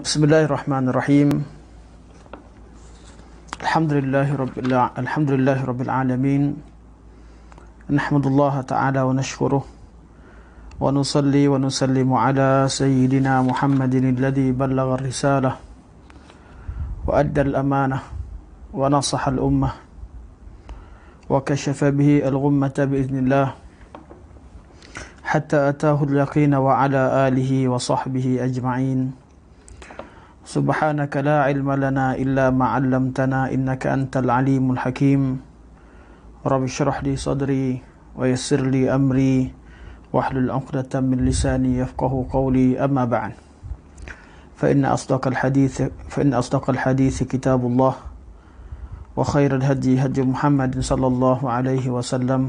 بسم الله الرحمن الرحيم الحمد لله رب الحمد لله رب العالمين نحمد الله تعالى ونشكره ونصلي ونسلم على سيدنا محمد الذي بلغ الرسالة وأدى الأمانة ونصح الأمة وكشف به الغمة بإذن الله حتى أتاه اليقين وعلى آله وصحبه أجمعين سبحانك لا علم لنا إلا ما علمتنا إنك أنت العليم الحكيم رب اشرح لي صدري ويسر لي أمري واحلل عقدة من لساني يفقه قولي أما بعد فإن أصدق الحديث فإن أصدق الحديث كتاب الله وخير الهدي هدي محمد صلى الله عليه وسلم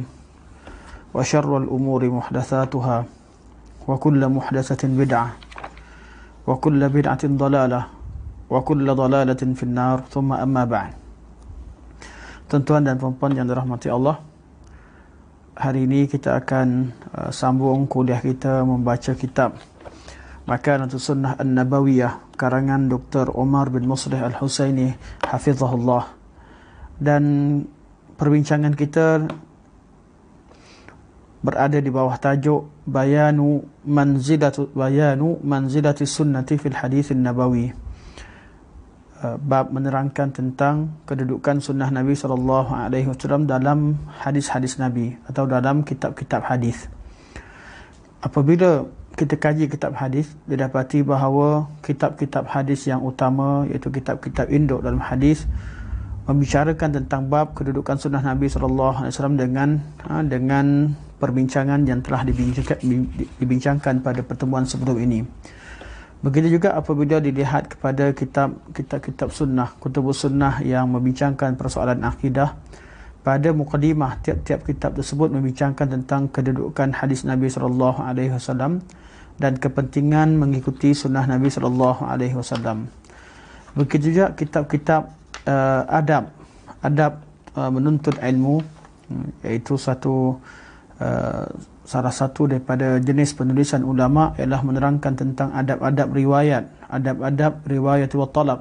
وشر الأمور محدثاتها وكل محدثة بدعة وكل بدعة ضلالة وكل ضلالة في النار ثم أما بعد Tuan-tuan dan puan-puan yang dirahmati Allah Hari ini kita akan uh, sambung kuliah kita membaca kitab Makanan Sunnah An-Nabawiyah Karangan Dr. Omar bin Muslih Al-Husayni Hafizahullah Dan perbincangan kita berada di bawah tajuk Bayanu Manzilatu, Bayanu manzilatu Sunnati Fil Hadith An-Nabawiyah Eh, bab menerangkan tentang kedudukan sunnah Nabi SAW dalam hadis-hadis Nabi atau dalam kitab-kitab hadis. Apabila kita kaji kitab hadis, didapati bahawa kitab-kitab hadis yang utama iaitu kitab-kitab induk dalam hadis membicarakan tentang bab kedudukan sunnah Nabi SAW dengan ha, dengan perbincangan yang telah dibincangkan, pada pertemuan sebelum ini. Begitu juga apabila dilihat kepada kitab-kitab sunnah, kutub sunnah yang membincangkan persoalan akidah, pada mukadimah tiap-tiap kitab tersebut membincangkan tentang kedudukan hadis Nabi sallallahu alaihi wasallam dan kepentingan mengikuti sunnah Nabi sallallahu alaihi wasallam. Begitu juga kitab-kitab uh, adab, adab uh, menuntut ilmu hmm, iaitu satu uh, salah satu daripada jenis penulisan ulama ialah menerangkan tentang adab-adab riwayat, adab-adab riwayat wa talab,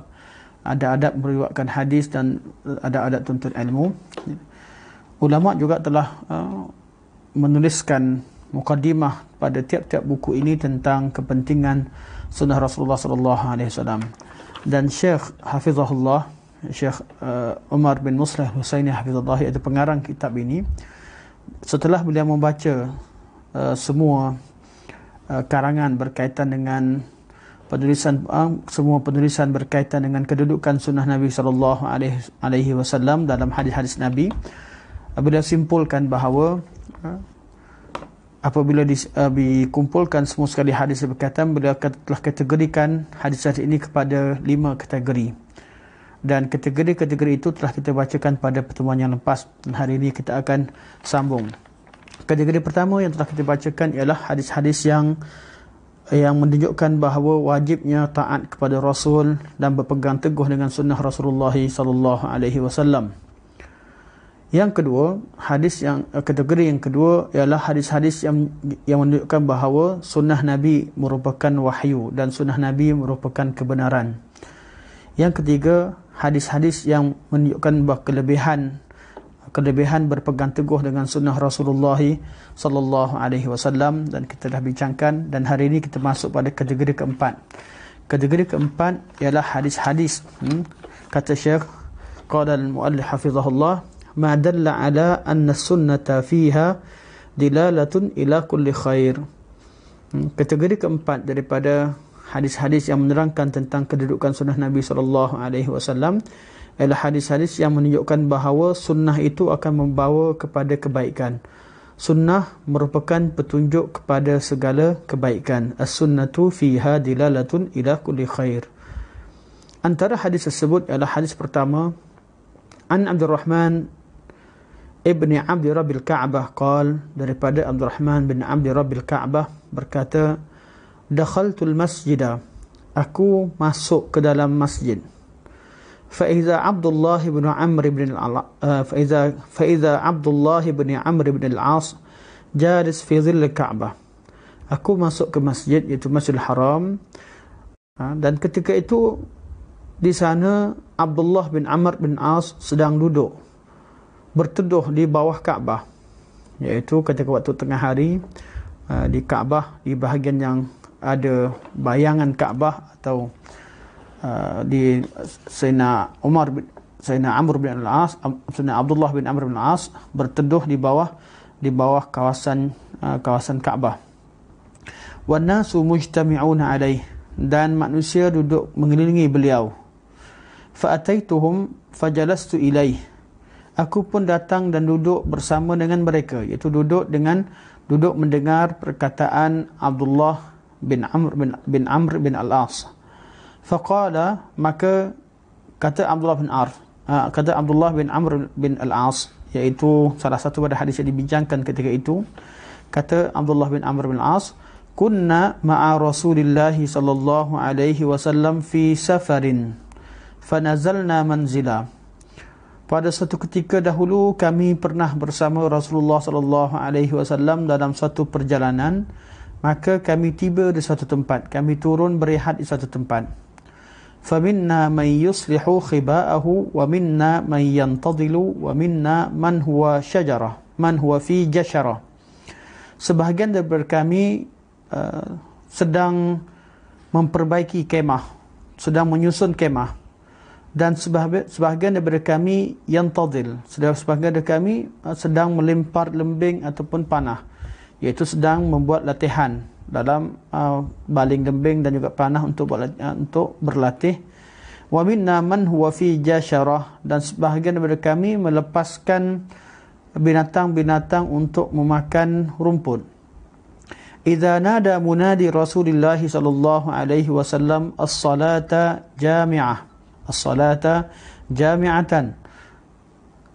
adab-adab meriwayatkan hadis dan adab-adab tuntut ilmu. Ulama juga telah uh, menuliskan mukadimah pada tiap-tiap buku ini tentang kepentingan sunnah Rasulullah sallallahu alaihi wasallam. Dan Syekh Hafizahullah, Syekh uh, Umar bin Muslih Husaini Hafizahullah iaitu pengarang kitab ini setelah beliau membaca Eh, semua uh, karangan berkaitan dengan penulisan uh, semua penulisan berkaitan dengan kedudukan sunnah Nabi sallallahu alaihi wasallam dalam hadis-hadis Nabi apabila simpulkan bahawa apabila dikumpulkan semua sekali hadis berkaitan beliau telah kategorikan hadis-hadis ini kepada lima kategori dan kategori-kategori itu telah kita bacakan pada pertemuan yang lepas dan hari ini kita akan sambung kategori pertama yang telah kita bacakan ialah hadis-hadis yang yang menunjukkan bahawa wajibnya taat kepada Rasul dan berpegang teguh dengan sunnah Rasulullah sallallahu alaihi wasallam. Yang kedua, hadis yang kategori yang kedua ialah hadis-hadis yang yang menunjukkan bahawa sunnah Nabi merupakan wahyu dan sunnah Nabi merupakan kebenaran. Yang ketiga, hadis-hadis yang menunjukkan bahawa kelebihan kelebihan berpegang teguh dengan sunnah Rasulullah sallallahu alaihi wasallam dan kita dah bincangkan dan hari ini kita masuk pada kategori keempat. Kategori keempat ialah hadis-hadis. Hmm? Kata Syekh qala al-muallif hafizahullah ma dalla ala anna sunnata fiha dilalatun ila kulli khair. Hmm? Kategori keempat daripada hadis-hadis yang menerangkan tentang kedudukan sunnah Nabi sallallahu alaihi wasallam ialah hadis-hadis yang menunjukkan bahawa sunnah itu akan membawa kepada kebaikan. Sunnah merupakan petunjuk kepada segala kebaikan. As-sunnatu fiha dilalatun ila kulli khair. Antara hadis tersebut ialah hadis pertama An Abdul Rahman Ibni Abdul Rabbil Ka'bah qal daripada Abdul Rahman bin Abdul Rabbil Ka'bah berkata dakhaltul masjida aku masuk ke dalam masjid fa iza abdullah bin amr bin al uh, eh, fa iza fa iza abdullah bin amr bin al as jalis fi dhil ka'bah aku masuk ke masjid iaitu masjidil haram ha, dan ketika itu di sana Abdullah bin Amr bin As sedang duduk berteduh di bawah Kaabah iaitu ketika waktu tengah hari uh, di Kaabah di bahagian yang ada bayangan Kaabah atau uh, di Sayyidina Umar bin Sayyidina Amr bin Al-As, Sayyidina Abdullah bin Amr bin Al-As berteduh di bawah di bawah kawasan uh, kawasan Kaabah. Wa nasu mujtami'una alayh dan manusia duduk mengelilingi beliau. Fa ataituhum fajalastu ilayh. Aku pun datang dan duduk bersama dengan mereka, iaitu duduk dengan duduk mendengar perkataan Abdullah bin Amr bin, bin Amr bin Al-As. Faqala maka kata Abdullah bin Arf, uh, kata Abdullah bin Amr bin Al-As iaitu salah satu pada hadis yang dibincangkan ketika itu kata Abdullah bin Amr bin Al-As kunna ma'a Rasulillah sallallahu alaihi wasallam fi safarin fanazalna manzila pada satu ketika dahulu kami pernah bersama Rasulullah sallallahu alaihi wasallam dalam satu perjalanan maka kami tiba di suatu tempat kami turun berehat di suatu tempat faminna man yuslihu khiba'ahu wa minna man yantadilu wa minna man huwa syajara man huwa fi jashara sebahagian daripada kami uh, sedang memperbaiki kemah sedang menyusun kemah dan sebahagian daripada kami yang tadil sedang sebahagian daripada kami uh, sedang melempar lembing ataupun panah iaitu sedang membuat latihan dalam uh, baling gembing dan juga panah untuk buat, uh, untuk berlatih wa minna man huwa fi jasharah dan sebahagian daripada kami melepaskan binatang-binatang untuk memakan rumput idza nada munadi rasulillahi sallallahu alaihi wasallam as-salata jami'ah as-salata jami'atan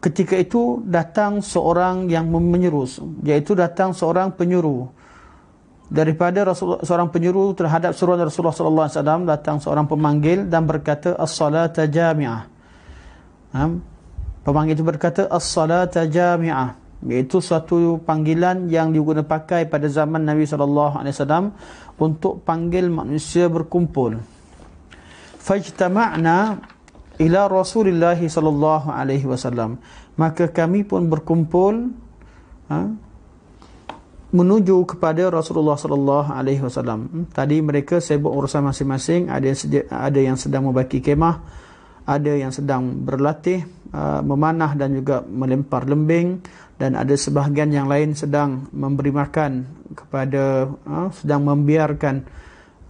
ketika itu datang seorang yang menyeru iaitu datang seorang penyeru daripada Rasulullah, seorang penyeru terhadap seruan Rasulullah sallallahu alaihi wasallam datang seorang pemanggil dan berkata as-salata jami'ah ha? pemanggil itu berkata as-salata jami'ah iaitu suatu panggilan yang digunakan pakai pada zaman Nabi sallallahu alaihi wasallam untuk panggil manusia berkumpul fajtama'na ila Rasulullah sallallahu alaihi wasallam maka kami pun berkumpul ha, menuju kepada Rasulullah sallallahu alaihi wasallam hmm, tadi mereka sibuk urusan masing-masing ada yang sedi- ada yang sedang membaki kemah ada yang sedang berlatih uh, memanah dan juga melempar lembing dan ada sebahagian yang lain sedang memberi makan kepada uh, sedang membiarkan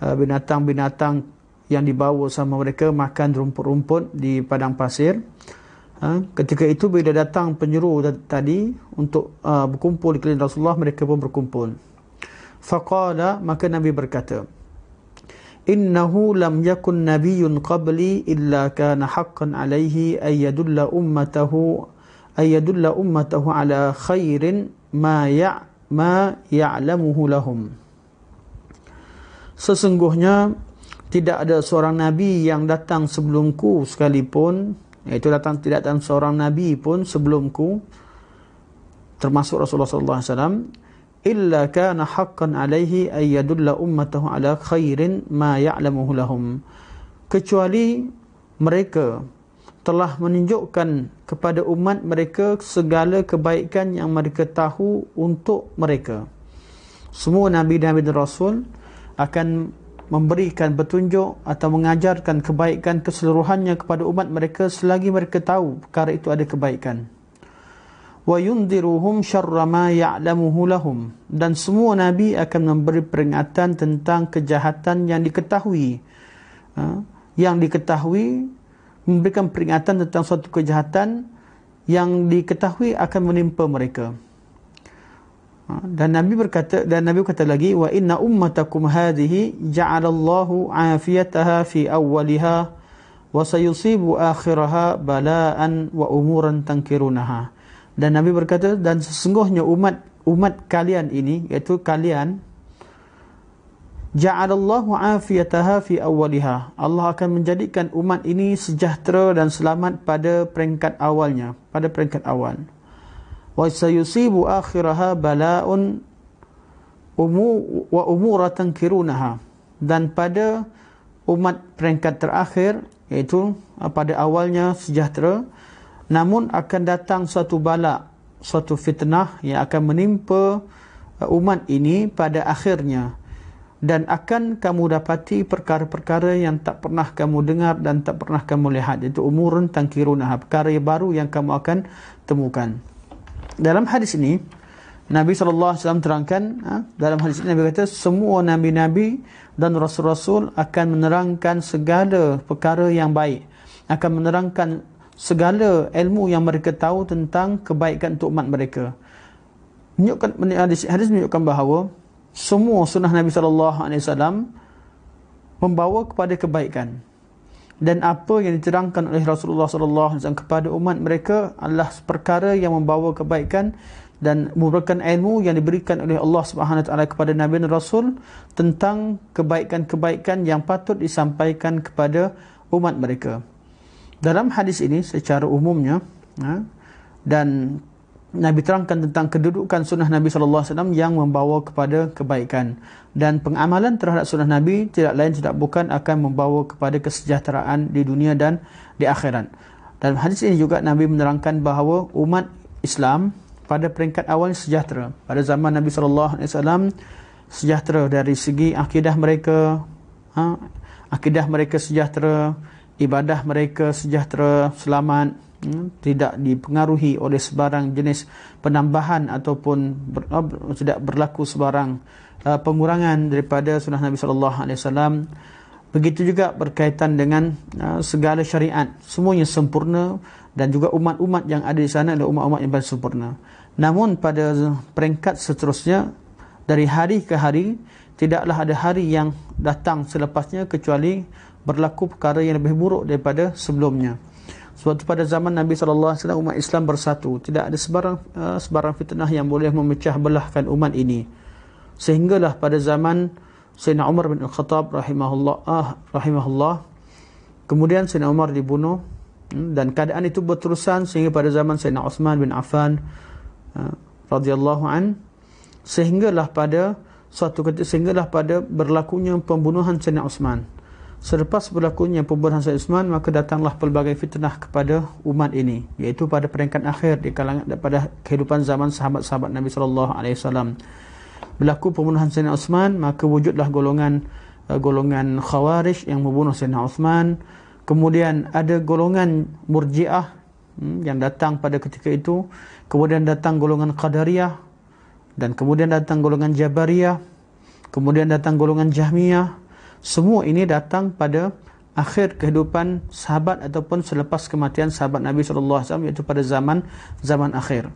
ha, binatang-binatang yang dibawa sama mereka makan rumput-rumput di padang pasir. Ha? Ketika itu bila datang penyeru tadi untuk uh, berkumpul di keliling Rasulullah, mereka pun berkumpul. Faqala, maka Nabi berkata, Innahu lam yakun nabiyun qabli illa kana haqqan alaihi ayyadulla ummatahu ayyadulla ummatahu ala khairin ma ya ma ya'lamuhu lahum. Sesungguhnya tidak ada seorang nabi yang datang sebelumku sekalipun iaitu datang tidak datang seorang nabi pun sebelumku termasuk Rasulullah sallallahu alaihi wasallam illa kana haqqan alaihi ay yadulla ummatahu ala khairin ma ya'lamuhu lahum kecuali mereka telah menunjukkan kepada umat mereka segala kebaikan yang mereka tahu untuk mereka semua nabi-nabi dan rasul akan memberikan petunjuk atau mengajarkan kebaikan keseluruhannya kepada umat mereka selagi mereka tahu perkara itu ada kebaikan. Wa yundiruhum syarra ma ya'lamuhu lahum dan semua nabi akan memberi peringatan tentang kejahatan yang diketahui. Ha? yang diketahui memberikan peringatan tentang suatu kejahatan yang diketahui akan menimpa mereka. Ha, dan Nabi berkata dan Nabi kata lagi wa inna ummatakum hadhihi ja'ala Allahu 'afiyataha fi awwaliha wa sayusibu akhiraha bala'an wa umuran tankirunaha dan Nabi berkata dan sesungguhnya umat umat kalian ini iaitu kalian ja'ala Allahu 'afiyataha fi awwaliha Allah akan menjadikan umat ini sejahtera dan selamat pada peringkat awalnya pada peringkat awal wa sayusibu akhiraha bala'un umu wa umura tankirunaha dan pada umat peringkat terakhir iaitu eh, pada awalnya sejahtera namun akan datang suatu bala suatu fitnah yang akan menimpa eh, umat ini pada akhirnya dan akan kamu dapati perkara-perkara yang tak pernah kamu dengar dan tak pernah kamu lihat. Itu umurun tangkirunah. Perkara baru yang kamu akan temukan dalam hadis ini Nabi SAW terangkan ha, dalam hadis ini Nabi kata semua Nabi-Nabi dan Rasul-Rasul akan menerangkan segala perkara yang baik akan menerangkan segala ilmu yang mereka tahu tentang kebaikan untuk umat mereka menunjukkan, hadis, hadis menunjukkan bahawa semua sunnah Nabi SAW membawa kepada kebaikan dan apa yang diterangkan oleh Rasulullah sallallahu alaihi wasallam kepada umat mereka adalah perkara yang membawa kebaikan dan memberikan ilmu yang diberikan oleh Allah Subhanahu taala kepada nabi dan rasul tentang kebaikan-kebaikan yang patut disampaikan kepada umat mereka. Dalam hadis ini secara umumnya ha, dan Nabi terangkan tentang kedudukan sunnah Nabi SAW yang membawa kepada kebaikan. Dan pengamalan terhadap sunnah Nabi tidak lain tidak bukan akan membawa kepada kesejahteraan di dunia dan di akhirat. Dan hadis ini juga Nabi menerangkan bahawa umat Islam pada peringkat awal sejahtera. Pada zaman Nabi SAW sejahtera dari segi akidah mereka, ha? akidah mereka sejahtera, ibadah mereka sejahtera, selamat, Hmm? tidak dipengaruhi oleh sebarang jenis penambahan ataupun ber, eh, tidak berlaku sebarang uh, pengurangan daripada sunnah Nabi sallallahu alaihi wasallam begitu juga berkaitan dengan uh, segala syariat semuanya sempurna dan juga umat-umat yang ada di sana adalah umat-umat yang paling sempurna namun pada peringkat seterusnya dari hari ke hari tidaklah ada hari yang datang selepasnya kecuali berlaku perkara yang lebih buruk daripada sebelumnya Suatu pada zaman Nabi sallallahu alaihi wasallam umat Islam bersatu, tidak ada sebarang uh, sebarang fitnah yang boleh memecah belahkan umat ini. Sehinggalah pada zaman Sayyidina Umar bin Al-Khattab rahimahullah ah, rahimahullah kemudian Sayyidina Umar dibunuh hmm, dan keadaan itu berterusan sehingga pada zaman Sayyidina Osman bin Affan uh, radhiyallahu an sehinggalah pada suatu ketika sehinggalah pada berlakunya pembunuhan Sayyidina Osman. Selepas berlakunya pembunuhan Said Usman, maka datanglah pelbagai fitnah kepada umat ini, iaitu pada peringkat akhir di kalangan daripada kehidupan zaman sahabat-sahabat Nabi sallallahu alaihi wasallam. Berlaku pembunuhan Said Usman, maka wujudlah golongan uh, golongan Khawarij yang membunuh Said Usman. Kemudian ada golongan Murji'ah hmm, yang datang pada ketika itu, kemudian datang golongan Qadariyah dan kemudian datang golongan Jabariyah, kemudian datang golongan Jahmiyah. Semua ini datang pada akhir kehidupan sahabat ataupun selepas kematian sahabat Nabi sallallahu alaihi wasallam iaitu pada zaman zaman akhir.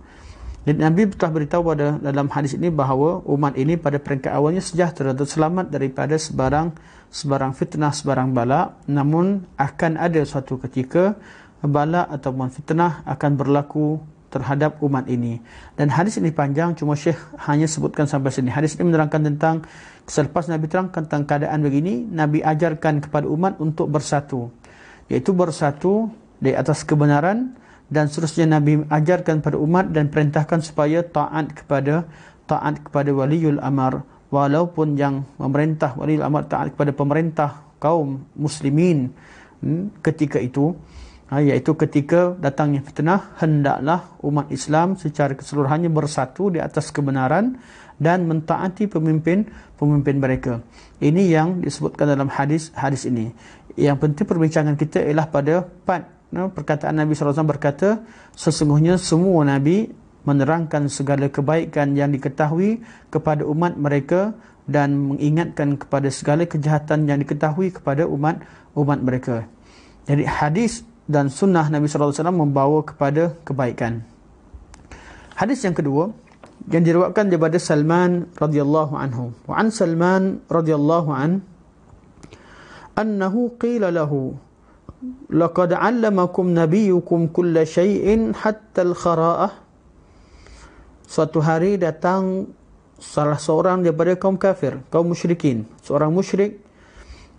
Jadi Nabi telah beritahu pada dalam hadis ini bahawa umat ini pada peringkat awalnya sejahtera dan selamat daripada sebarang sebarang fitnah, sebarang bala. Namun akan ada suatu ketika bala ataupun fitnah akan berlaku terhadap umat ini. Dan hadis ini panjang, cuma Syekh hanya sebutkan sampai sini. Hadis ini menerangkan tentang Selepas Nabi terang tentang keadaan begini, Nabi ajarkan kepada umat untuk bersatu. Iaitu bersatu di atas kebenaran dan seterusnya Nabi ajarkan kepada umat dan perintahkan supaya taat kepada taat kepada waliul amar walaupun yang memerintah waliul amar taat kepada pemerintah kaum muslimin hmm, ketika itu ha, iaitu ketika datangnya fitnah hendaklah umat Islam secara keseluruhannya bersatu di atas kebenaran dan mentaati pemimpin-pemimpin mereka. Ini yang disebutkan dalam hadis-hadis ini. Yang penting perbincangan kita ialah pada part no, perkataan Nabi SAW berkata, sesungguhnya semua Nabi menerangkan segala kebaikan yang diketahui kepada umat mereka dan mengingatkan kepada segala kejahatan yang diketahui kepada umat umat mereka. Jadi hadis dan sunnah Nabi SAW membawa kepada kebaikan. Hadis yang kedua, yang diriwayatkan daripada Salman radhiyallahu anhu. Wa an Salman radhiyallahu an annahu qila lahu laqad 'allamakum nabiyyukum kulla shay'in hatta al-khara'ah. Suatu hari datang salah seorang daripada kaum kafir, kaum musyrikin, seorang musyrik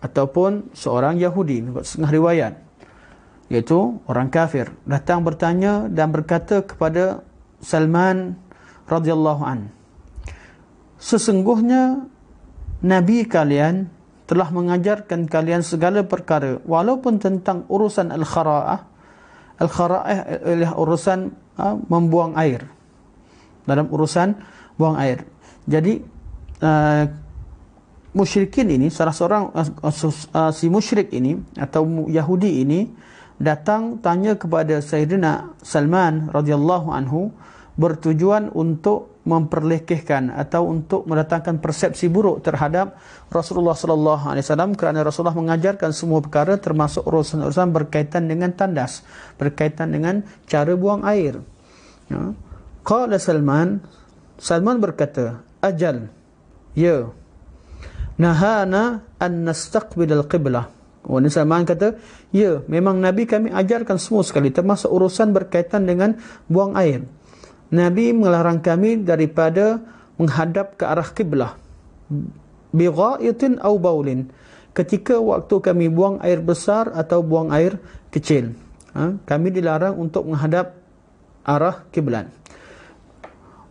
ataupun seorang Yahudi, buat setengah riwayat. Iaitu orang kafir. Datang bertanya dan berkata kepada Salman radhiyallahu an sesungguhnya nabi kalian telah mengajarkan kalian segala perkara walaupun tentang urusan al-khara'ah al-khara'ah ialah urusan ha, membuang air dalam urusan buang air jadi uh, musyrikin ini salah seorang uh, uh, si musyrik ini atau yahudi ini datang tanya kepada sayyidina Salman radhiyallahu anhu bertujuan untuk memperlekehkan atau untuk mendatangkan persepsi buruk terhadap Rasulullah sallallahu alaihi wasallam kerana Rasulullah mengajarkan semua perkara termasuk urusan-urusan berkaitan dengan tandas, berkaitan dengan cara buang air. Ya. Qala Salman, Salman berkata, "Ajal." Ya. Nahana an nastaqbil al-qiblah. Wan oh, Salman kata, "Ya, memang Nabi kami ajarkan semua sekali termasuk urusan berkaitan dengan buang air." Nabi melarang kami daripada menghadap ke arah kiblah. Bighaitin au baulin. Ketika waktu kami buang air besar atau buang air kecil. Ha? kami dilarang untuk menghadap arah kiblat.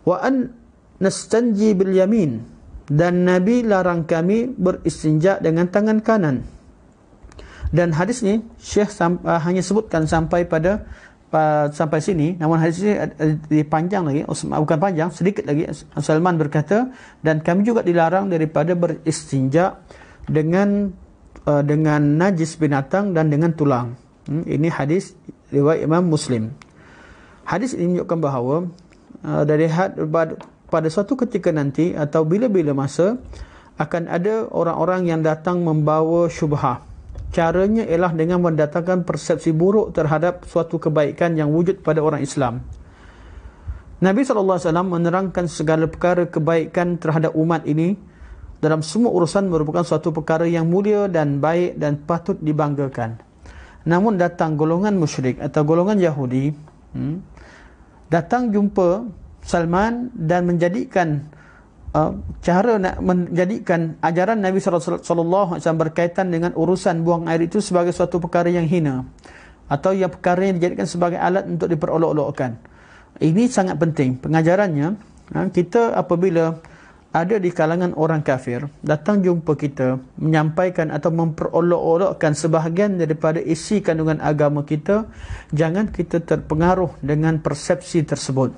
Wa an nastanji bil yamin. Dan Nabi larang kami beristinja dengan tangan kanan. Dan hadis ni Syekh uh, hanya sebutkan sampai pada uh, sampai sini namun hadis ini uh, panjang lagi oh, bukan panjang sedikit lagi Salman berkata dan kami juga dilarang daripada beristinja dengan eh, dengan najis binatang dan dengan tulang hmm, ini hadis riwayat Imam Muslim hadis ini menunjukkan bahawa eh, dari had pada suatu ketika nanti atau bila-bila masa akan ada orang-orang yang datang membawa syubhah caranya ialah dengan mendatangkan persepsi buruk terhadap suatu kebaikan yang wujud pada orang Islam. Nabi SAW menerangkan segala perkara kebaikan terhadap umat ini dalam semua urusan merupakan suatu perkara yang mulia dan baik dan patut dibanggakan. Namun datang golongan musyrik atau golongan Yahudi, hmm, datang jumpa Salman dan menjadikan Uh, cara nak menjadikan ajaran Nabi SAW berkaitan dengan urusan buang air itu sebagai suatu perkara yang hina atau yang perkara yang dijadikan sebagai alat untuk diperolok-olokkan. Ini sangat penting. Pengajarannya, uh, kita apabila ada di kalangan orang kafir, datang jumpa kita, menyampaikan atau memperolok-olokkan sebahagian daripada isi kandungan agama kita, jangan kita terpengaruh dengan persepsi tersebut.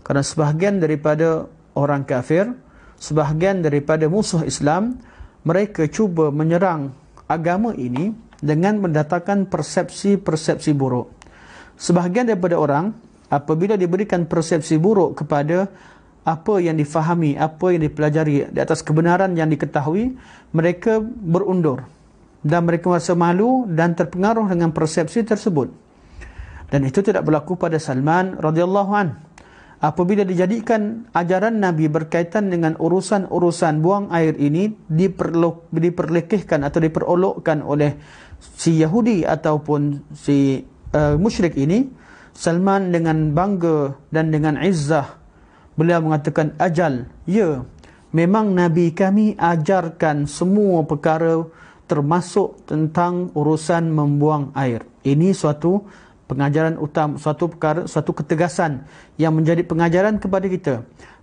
Kerana sebahagian daripada orang kafir, sebahagian daripada musuh Islam, mereka cuba menyerang agama ini dengan mendatangkan persepsi-persepsi buruk. Sebahagian daripada orang, apabila diberikan persepsi buruk kepada apa yang difahami, apa yang dipelajari di atas kebenaran yang diketahui, mereka berundur dan mereka merasa malu dan terpengaruh dengan persepsi tersebut. Dan itu tidak berlaku pada Salman radhiyallahu anhu apabila dijadikan ajaran Nabi berkaitan dengan urusan-urusan buang air ini diperlekehkan atau diperolokkan oleh si Yahudi ataupun si uh, musyrik ini Salman dengan bangga dan dengan izzah beliau mengatakan ajal ya memang Nabi kami ajarkan semua perkara termasuk tentang urusan membuang air ini suatu pengajaran utama suatu perkara suatu ketegasan yang menjadi pengajaran kepada kita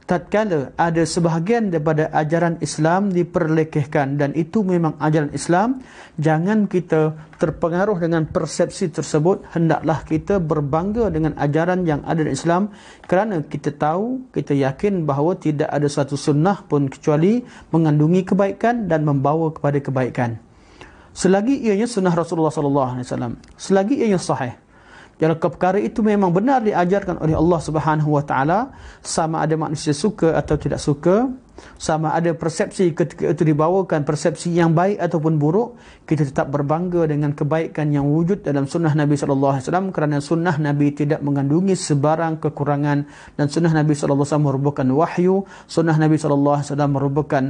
tatkala ada sebahagian daripada ajaran Islam diperlekehkan dan itu memang ajaran Islam jangan kita terpengaruh dengan persepsi tersebut hendaklah kita berbangga dengan ajaran yang ada dalam Islam kerana kita tahu kita yakin bahawa tidak ada satu sunnah pun kecuali mengandungi kebaikan dan membawa kepada kebaikan selagi ianya sunnah Rasulullah sallallahu alaihi wasallam selagi ianya sahih jadi perkara itu memang benar diajarkan oleh Allah Subhanahu Wa Taala sama ada manusia suka atau tidak suka sama ada persepsi ketika itu dibawakan persepsi yang baik ataupun buruk kita tetap berbangga dengan kebaikan yang wujud dalam sunnah Nabi sallallahu alaihi wasallam kerana sunnah Nabi tidak mengandungi sebarang kekurangan dan sunnah Nabi sallallahu alaihi wasallam merupakan wahyu sunnah Nabi sallallahu alaihi wasallam merupakan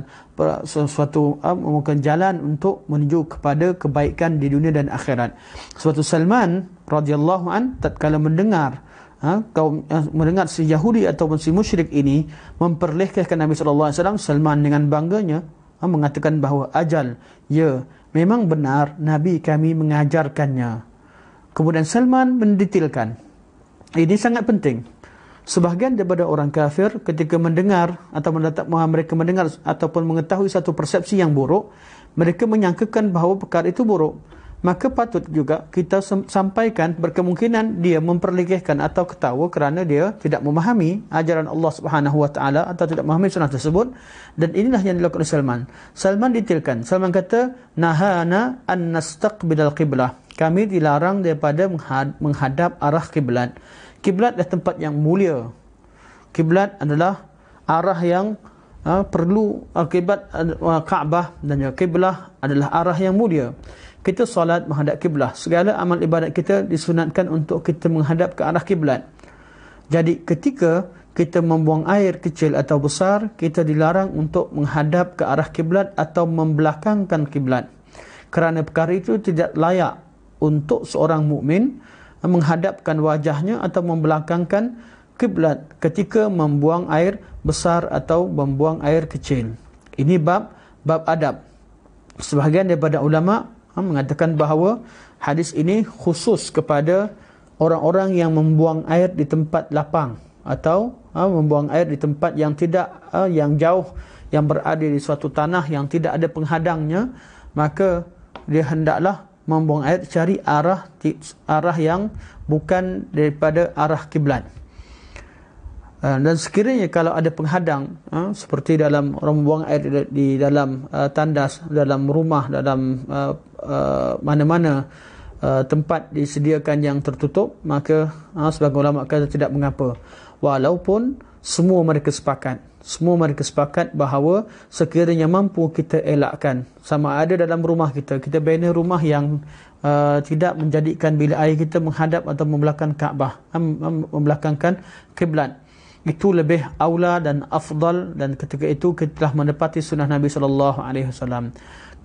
sesuatu eh, merupakan jalan untuk menuju kepada kebaikan di dunia dan akhirat suatu Salman radhiyallahu an tatkala mendengar ha, kaum eh, mendengar si Yahudi ataupun si musyrik ini memperlekehkan Nabi sallallahu alaihi wasallam Salman dengan bangganya ha, mengatakan bahawa ajal ya memang benar nabi kami mengajarkannya. Kemudian Salman mendetilkan. Ini sangat penting. Sebahagian daripada orang kafir ketika mendengar atau mendatak mereka mendengar ataupun mengetahui satu persepsi yang buruk, mereka menyangkakan bahawa perkara itu buruk maka patut juga kita sampaikan berkemungkinan dia memperlekehkan atau ketawa kerana dia tidak memahami ajaran Allah Subhanahu wa taala atau tidak memahami sunnah tersebut dan inilah yang dilakukan Salman. Salman ditilkan. Salman kata nahana an nastaqbidal qiblah. Kami dilarang daripada menghadap arah kiblat. Kiblat adalah tempat yang mulia. Kiblat adalah arah yang uh, perlu akibat ah, uh, ah, uh, Kaabah dan juga kiblah adalah arah yang mulia kita solat menghadap kiblat. Segala amal ibadat kita disunatkan untuk kita menghadap ke arah kiblat. Jadi ketika kita membuang air kecil atau besar, kita dilarang untuk menghadap ke arah kiblat atau membelakangkan kiblat. Kerana perkara itu tidak layak untuk seorang mukmin menghadapkan wajahnya atau membelakangkan kiblat ketika membuang air besar atau membuang air kecil. Ini bab bab adab. Sebahagian daripada ulama ha, mengatakan bahawa hadis ini khusus kepada orang-orang yang membuang air di tempat lapang atau ha, membuang air di tempat yang tidak ha, yang jauh yang berada di suatu tanah yang tidak ada penghadangnya maka dia hendaklah membuang air cari arah arah yang bukan daripada arah kiblat ha, dan sekiranya kalau ada penghadang ha, seperti dalam orang buang air di dalam ha, tandas dalam rumah dalam Uh, mana-mana uh, uh, tempat disediakan yang tertutup maka uh, sebagai ulama kata tidak mengapa walaupun semua mereka sepakat semua mereka sepakat bahawa sekiranya mampu kita elakkan sama ada dalam rumah kita kita bina rumah yang uh, tidak menjadikan bilik air kita menghadap atau membelakang Kaabah membelakangkan kiblat itu lebih aula dan afdal dan ketika itu kita telah menepati sunnah Nabi sallallahu alaihi wasallam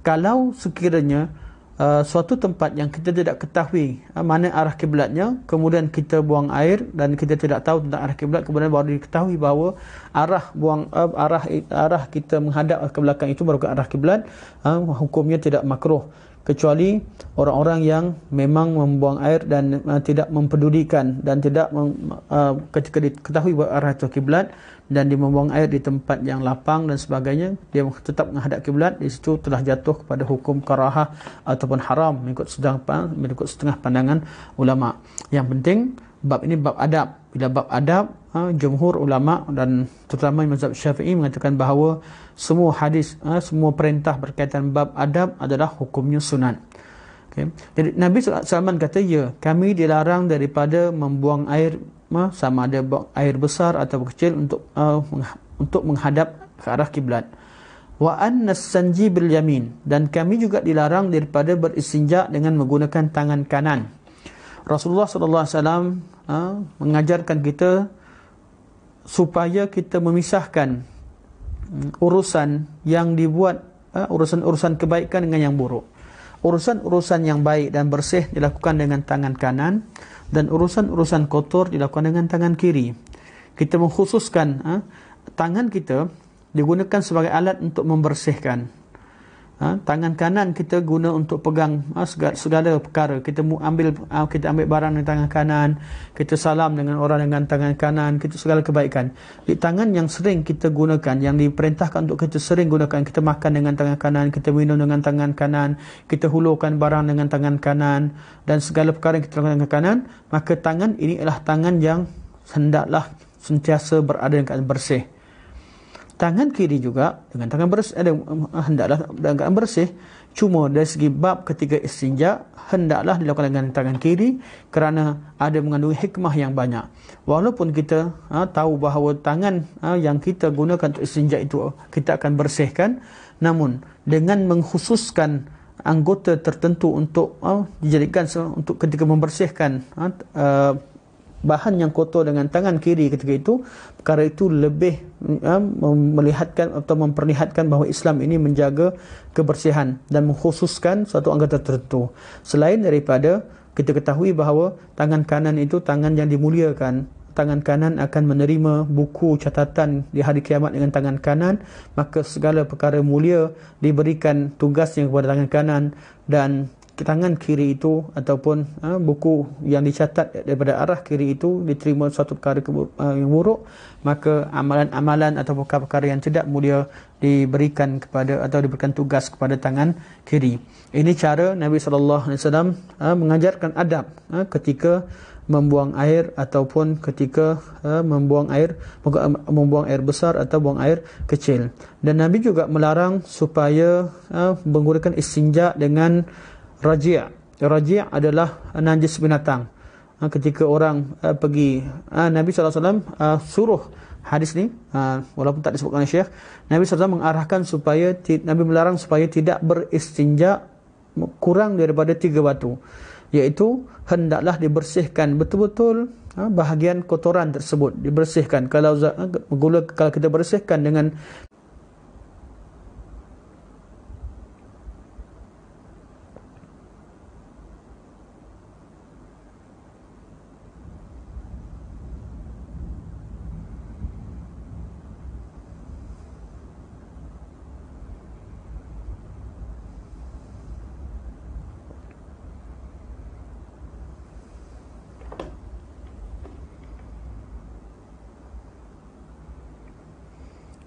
kalau sekiranya uh, suatu tempat yang kita tidak ketahui uh, mana arah kiblatnya, kemudian kita buang air dan kita tidak tahu tentang arah kiblat, kemudian baru diketahui bahawa arah buang uh, arah arah kita menghadap ke belakang itu merupakan arah kiblat, uh, hukumnya tidak makruh kecuali orang-orang yang memang membuang air dan uh, tidak mempedulikan dan tidak mem, uh, ketika diketahui arah itu kiblat dan dia membuang air di tempat yang lapang dan sebagainya dia tetap menghadap kiblat di situ telah jatuh kepada hukum karahah ataupun haram mengikut setengah mengikut setengah pandangan ulama yang penting bab ini bab adab bila bab adab ha, jumhur ulama dan terutama mazhab Syafi'i mengatakan bahawa semua hadis ha, semua perintah berkaitan bab adab adalah hukumnya sunat. Okay. Jadi Nabi Sulaiman kata ya kami dilarang daripada membuang air ha, sama ada air besar atau kecil untuk uh, untuk menghadap ke arah kiblat wa anna sanji bil yamin dan kami juga dilarang daripada beristinja dengan menggunakan tangan kanan Rasulullah sallallahu alaihi wasallam ha, mengajarkan kita supaya kita memisahkan hmm, urusan yang dibuat ha, urusan-urusan uh, kebaikan dengan yang buruk. Urusan-urusan yang baik dan bersih dilakukan dengan tangan kanan dan urusan-urusan kotor dilakukan dengan tangan kiri. Kita mengkhususkan uh, tangan kita digunakan sebagai alat untuk membersihkan Ha? Tangan kanan kita guna untuk pegang ha? segala, segala perkara. Kita ambil ha? kita ambil barang dengan tangan kanan, kita salam dengan orang dengan tangan kanan, kita segala kebaikan. Di tangan yang sering kita gunakan, yang diperintahkan untuk kita sering gunakan, kita makan dengan tangan kanan, kita minum dengan tangan kanan, kita hulurkan barang dengan tangan kanan dan segala perkara yang kita lakukan dengan kanan, maka tangan ini adalah tangan yang hendaklah sentiasa berada dengan bersih tangan kiri juga dengan tangan bersih ada eh, hendaklah dengan tangan bersih cuma dari segi bab ketika istinja hendaklah dilakukan dengan tangan kiri kerana ada mengandungi hikmah yang banyak walaupun kita ha, tahu bahawa tangan ha, yang kita gunakan untuk istinja itu kita akan bersihkan namun dengan mengkhususkan anggota tertentu untuk ha, dijadikan untuk ketika membersihkan ha, uh, bahan yang kotor dengan tangan kiri ketika itu perkara itu lebih ya, melihatkan atau memperlihatkan bahawa Islam ini menjaga kebersihan dan mengkhususkan satu anggota tertentu selain daripada kita ketahui bahawa tangan kanan itu tangan yang dimuliakan tangan kanan akan menerima buku catatan di hari kiamat dengan tangan kanan maka segala perkara mulia diberikan tugasnya kepada tangan kanan dan tangan kiri itu ataupun ha, buku yang dicatat daripada arah kiri itu diterima suatu perkara ha, yang buruk maka amalan-amalan ataupun perkara-perkara yang tidak mulia diberikan kepada atau diberikan tugas kepada tangan kiri. Ini cara Nabi saw alaihi ha, mengajarkan adab ha, ketika membuang air ataupun ketika ha, membuang air membuang air besar atau buang air kecil. Dan Nabi juga melarang supaya ha, menggunakan istinja dengan Raji' Raji' adalah najis binatang ha, Ketika orang uh, pergi uh, Nabi SAW uh, eh, suruh hadis ni uh, Walaupun tak disebutkan oleh Syekh Nabi SAW mengarahkan supaya Nabi melarang supaya tidak beristinja Kurang daripada tiga batu Iaitu hendaklah dibersihkan betul-betul uh, Bahagian kotoran tersebut Dibersihkan Kalau, uh, kalau kita bersihkan dengan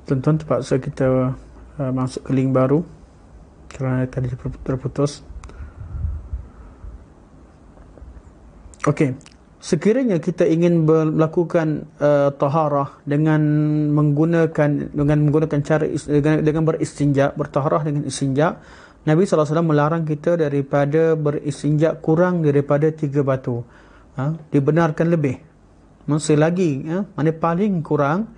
tuan-tuan terpaksa kita uh, masuk ke link baru kerana tadi terputus ok sekiranya kita ingin melakukan uh, taharah dengan menggunakan dengan menggunakan cara is- dengan, dengan beristinja bertaharah dengan istinja Nabi SAW melarang kita daripada beristinja kurang daripada tiga batu ha? dibenarkan lebih masih lagi ya? mana paling kurang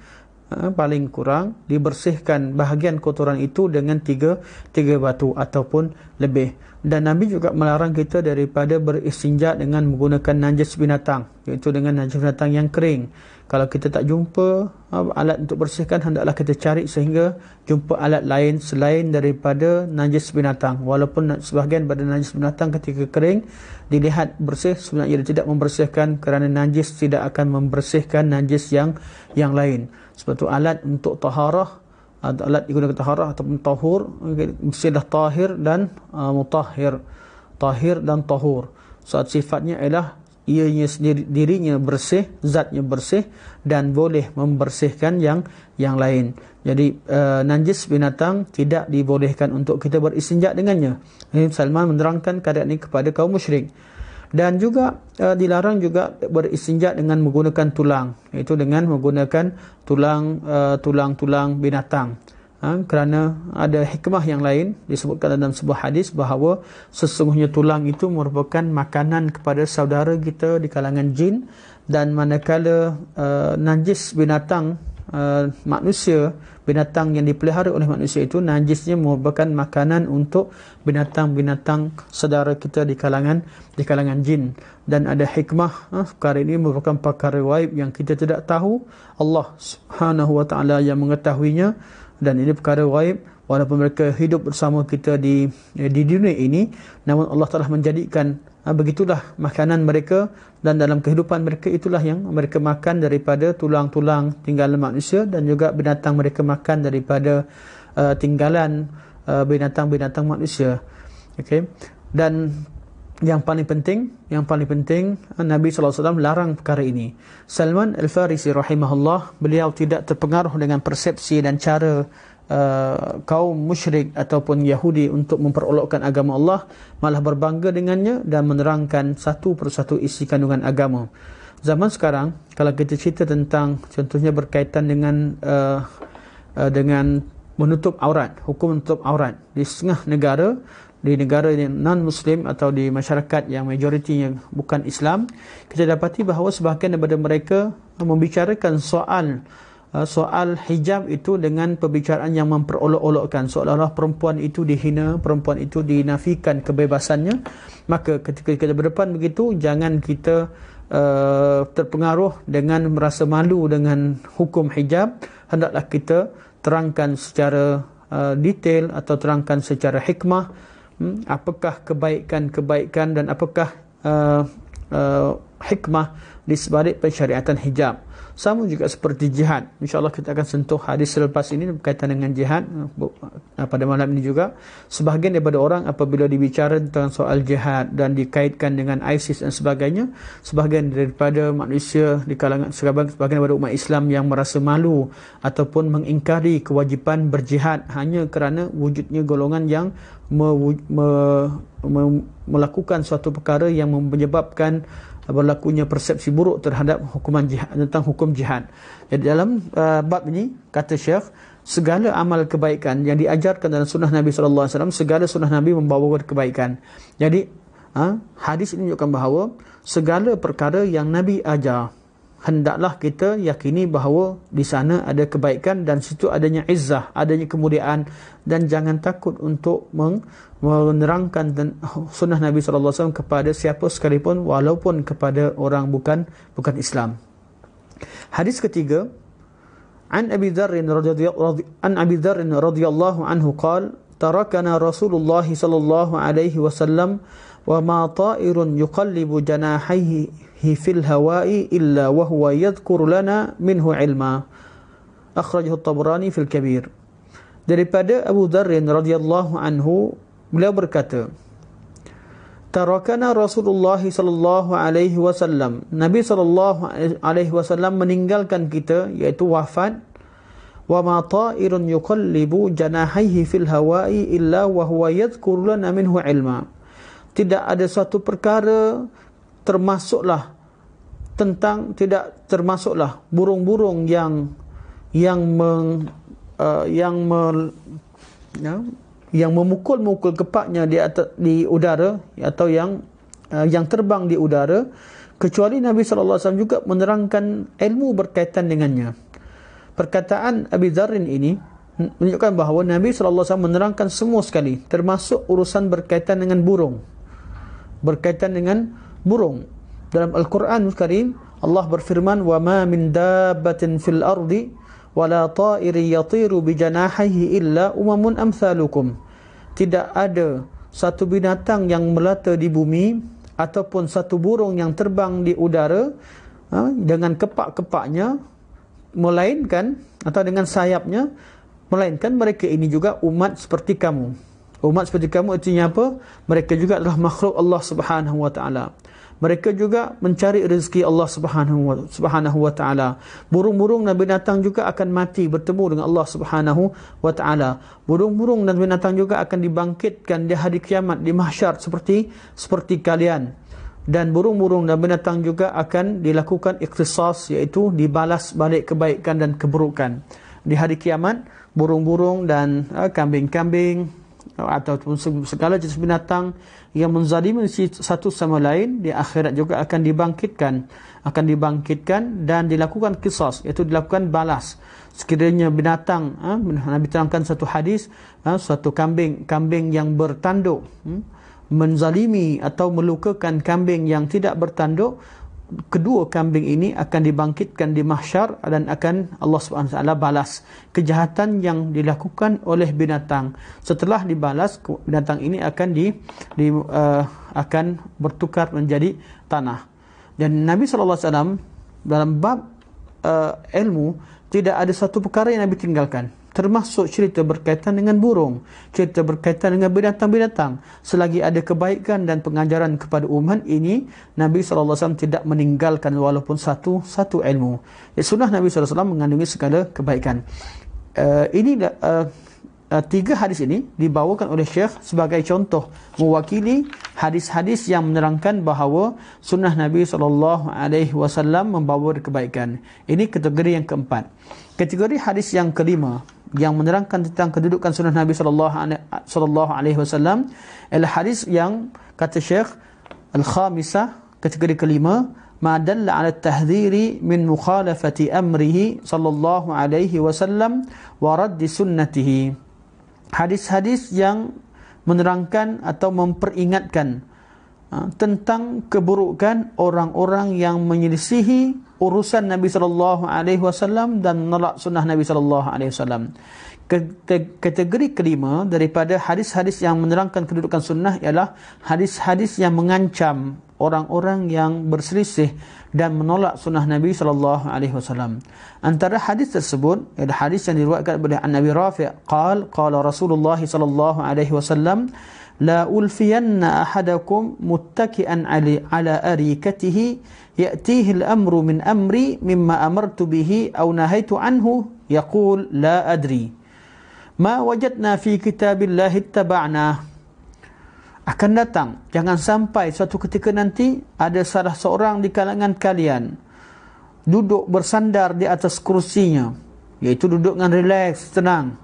Eh, paling kurang dibersihkan bahagian kotoran itu dengan tiga tiga batu ataupun lebih dan Nabi juga melarang kita daripada beristinja dengan menggunakan najis binatang iaitu dengan najis binatang yang kering kalau kita tak jumpa eh, alat untuk bersihkan hendaklah kita cari sehingga jumpa alat lain selain daripada najis binatang walaupun sebahagian pada najis binatang ketika kering dilihat bersih sebenarnya dia tidak membersihkan kerana najis tidak akan membersihkan najis yang yang lain sebab tu alat untuk taharah alat digunakan taharah ataupun tahur mesti dah tahir dan uh, mutahhir tahir dan tahur saat so, sifatnya ialah ianya sendiri dirinya bersih zatnya bersih dan boleh membersihkan yang yang lain jadi uh, najis binatang tidak dibolehkan untuk kita beristinja dengannya ini Salman menerangkan keadaan ini kepada kaum musyrik dan juga uh, dilarang juga beristinja dengan menggunakan tulang iaitu dengan menggunakan tulang eh, tulang-tulang binatang ha, kerana ada hikmah yang lain disebutkan dalam sebuah hadis bahawa sesungguhnya tulang itu merupakan makanan kepada saudara kita di kalangan jin dan manakala uh, najis binatang uh, manusia, binatang yang dipelihara oleh manusia itu najisnya merupakan makanan untuk binatang-binatang saudara kita di kalangan di kalangan jin dan ada hikmah uh, perkara ini merupakan perkara waib yang kita tidak tahu Allah Subhanahu wa taala yang mengetahuinya dan ini perkara waib walaupun mereka hidup bersama kita di eh, di dunia ini namun Allah telah menjadikan Ha, begitulah makanan mereka dan dalam kehidupan mereka itulah yang mereka makan daripada tulang-tulang tinggalan manusia dan juga binatang mereka makan daripada uh, tinggalan uh, binatang-binatang manusia. Okey. Dan yang paling penting, yang paling penting uh, Nabi sallallahu alaihi wasallam larang perkara ini. Salman Al-Farisi rahimahullah, beliau tidak terpengaruh dengan persepsi dan cara uh, kaum musyrik ataupun Yahudi untuk memperolokkan agama Allah, malah berbangga dengannya dan menerangkan satu persatu isi kandungan agama. Zaman sekarang, kalau kita cerita tentang contohnya berkaitan dengan uh, uh, dengan menutup aurat, hukum menutup aurat di setengah negara, di negara yang non-Muslim atau di masyarakat yang majoriti yang bukan Islam, kita dapati bahawa sebahagian daripada mereka membicarakan soal Uh, soal hijab itu dengan perbicaraan yang memperolok-olokkan seolah-olah perempuan itu dihina, perempuan itu dinafikan kebebasannya, maka ketika kita berdepan begitu jangan kita uh, terpengaruh dengan merasa malu dengan hukum hijab, hendaklah kita terangkan secara uh, detail atau terangkan secara hikmah hmm, apakah kebaikan-kebaikan dan apakah uh, uh, hikmah di sebalik pensyariatan hijab sama juga seperti jihad insyaallah kita akan sentuh hadis selepas ini berkaitan dengan jihad eh, pada malam ini juga sebahagian daripada orang apabila dibicara tentang soal jihad dan dikaitkan dengan ISIS dan sebagainya sebahagian daripada manusia di kalangan sebahagian daripada umat Islam yang merasa malu ataupun mengingkari kewajipan berjihad hanya kerana wujudnya golongan yang me- me- me- melakukan suatu perkara yang menyebabkan berlakunya persepsi buruk terhadap hukuman jihad tentang hukum jihad. Jadi dalam uh, bab ini kata Syekh segala amal kebaikan yang diajarkan dalam sunnah Nabi sallallahu alaihi wasallam segala sunnah Nabi membawa kebaikan. Jadi uh, hadis ini menunjukkan bahawa segala perkara yang Nabi ajar hendaklah kita yakini bahawa di sana ada kebaikan dan situ adanya izzah, adanya kemuliaan dan jangan takut untuk menerangkan sunnah Nabi SAW kepada siapa sekalipun walaupun kepada orang bukan bukan Islam. Hadis ketiga, An Abi Dharr radhiyallahu anhu Abi Dharr radhiyallahu anhu qaal tarakana Rasulullah sallallahu alaihi wasallam wa ma ta'irun yuqallibu janahihi he fil hawa'i illa wa huwa yadhkur lana minhu ilma akhrajahu at-tabrani fil kabir daripada Abu Dharrin radhiyallahu anhu beliau berkata Tarakana Rasulullah sallallahu alaihi wasallam. Nabi sallallahu alaihi wasallam meninggalkan kita yaitu wafat. Wa ma ta'irun yuqallibu janahihi fil hawa'i illa wa huwa yadhkuru lana minhu ilma. Tidak ada satu perkara termasuklah tentang tidak termasuklah burung-burung yang yang meng, uh, yang me, ya, yang memukul-mukul kepaknya di atas, di udara atau yang uh, yang terbang di udara kecuali Nabi sallallahu alaihi wasallam juga menerangkan ilmu berkaitan dengannya. Perkataan Abi Dharrin ini menunjukkan bahawa Nabi sallallahu alaihi wasallam menerangkan semua sekali termasuk urusan berkaitan dengan burung berkaitan dengan burung. Dalam Al-Quran Al-Karim, Allah berfirman, وَمَا مِنْ دَابَةٍ فِي الْأَرْضِ وَلَا طَائِرٍ يَطِيرُ بِجَنَاحَيْهِ إِلَّا أُمَمٌ أَمْثَالُكُمْ Tidak ada satu binatang yang melata di bumi ataupun satu burung yang terbang di udara ha, dengan kepak-kepaknya melainkan atau dengan sayapnya melainkan mereka ini juga umat seperti kamu. Umat seperti kamu artinya apa? Mereka juga adalah makhluk Allah Subhanahu wa taala mereka juga mencari rezeki Allah Subhanahu wa Subhanahu wa taala. Burung-burung dan binatang juga akan mati bertemu dengan Allah Subhanahu wa taala. Burung-burung dan binatang juga akan dibangkitkan di hari kiamat di mahsyar seperti seperti kalian. Dan burung-burung dan binatang juga akan dilakukan iktisas iaitu dibalas balik kebaikan dan keburukan. Di hari kiamat, burung-burung dan eh, kambing-kambing, ataupun segala jenis binatang yang menzalimi satu sama lain di akhirat juga akan dibangkitkan akan dibangkitkan dan dilakukan kisos iaitu dilakukan balas sekiranya binatang ha, Nabi terangkan satu hadis ha, suatu kambing kambing yang bertanduk hmm, menzalimi atau melukakan kambing yang tidak bertanduk kedua kambing ini akan dibangkitkan di mahsyar dan akan Allah Subhanahu taala balas kejahatan yang dilakukan oleh binatang. Setelah dibalas binatang ini akan di, di uh, akan bertukar menjadi tanah. Dan Nabi sallallahu alaihi wasallam dalam bab uh, ilmu tidak ada satu perkara yang Nabi tinggalkan termasuk cerita berkaitan dengan burung, cerita berkaitan dengan binatang-binatang. Selagi ada kebaikan dan pengajaran kepada umat ini, Nabi SAW tidak meninggalkan walaupun satu-satu ilmu. Ya, sunnah Nabi SAW mengandungi segala kebaikan. Uh, ini uh, uh, tiga hadis ini dibawakan oleh Syekh sebagai contoh mewakili hadis-hadis yang menerangkan bahawa sunnah Nabi SAW membawa kebaikan. Ini kategori yang keempat. Kategori hadis yang kelima, yang menerangkan tentang kedudukan sunnah Nabi sallallahu alaihi wasallam ialah hadis yang kata Syekh al-khamisah kategori kelima ma dalla ala tahdhiri min mukhalafati amrihi sallallahu alaihi wasallam wa radd sunnatihi hadis-hadis yang menerangkan atau memperingatkan ha, tentang keburukan orang-orang yang menyelisihi urusan Nabi sallallahu alaihi wasallam dan menolak sunnah Nabi sallallahu alaihi wasallam. Kategori kelima daripada hadis-hadis yang menerangkan kedudukan sunnah ialah hadis-hadis yang mengancam orang-orang yang berselisih dan menolak sunnah Nabi sallallahu alaihi wasallam. Antara hadis tersebut ialah hadis yang diriwayatkan oleh An Nabi Rafi' qala qala Rasulullah sallallahu alaihi wasallam لا ألفين أحدكم متكئا علي على أريكته يأتيه الأمر من أمري مما أمرت به أو نهيت عنه يقول لا أدري ما وجدنا في كتاب الله اتبعنا akan datang jangan sampai suatu ketika nanti ada salah seorang di kalangan kalian duduk bersandar di atas kursinya iaitu duduk dengan relax tenang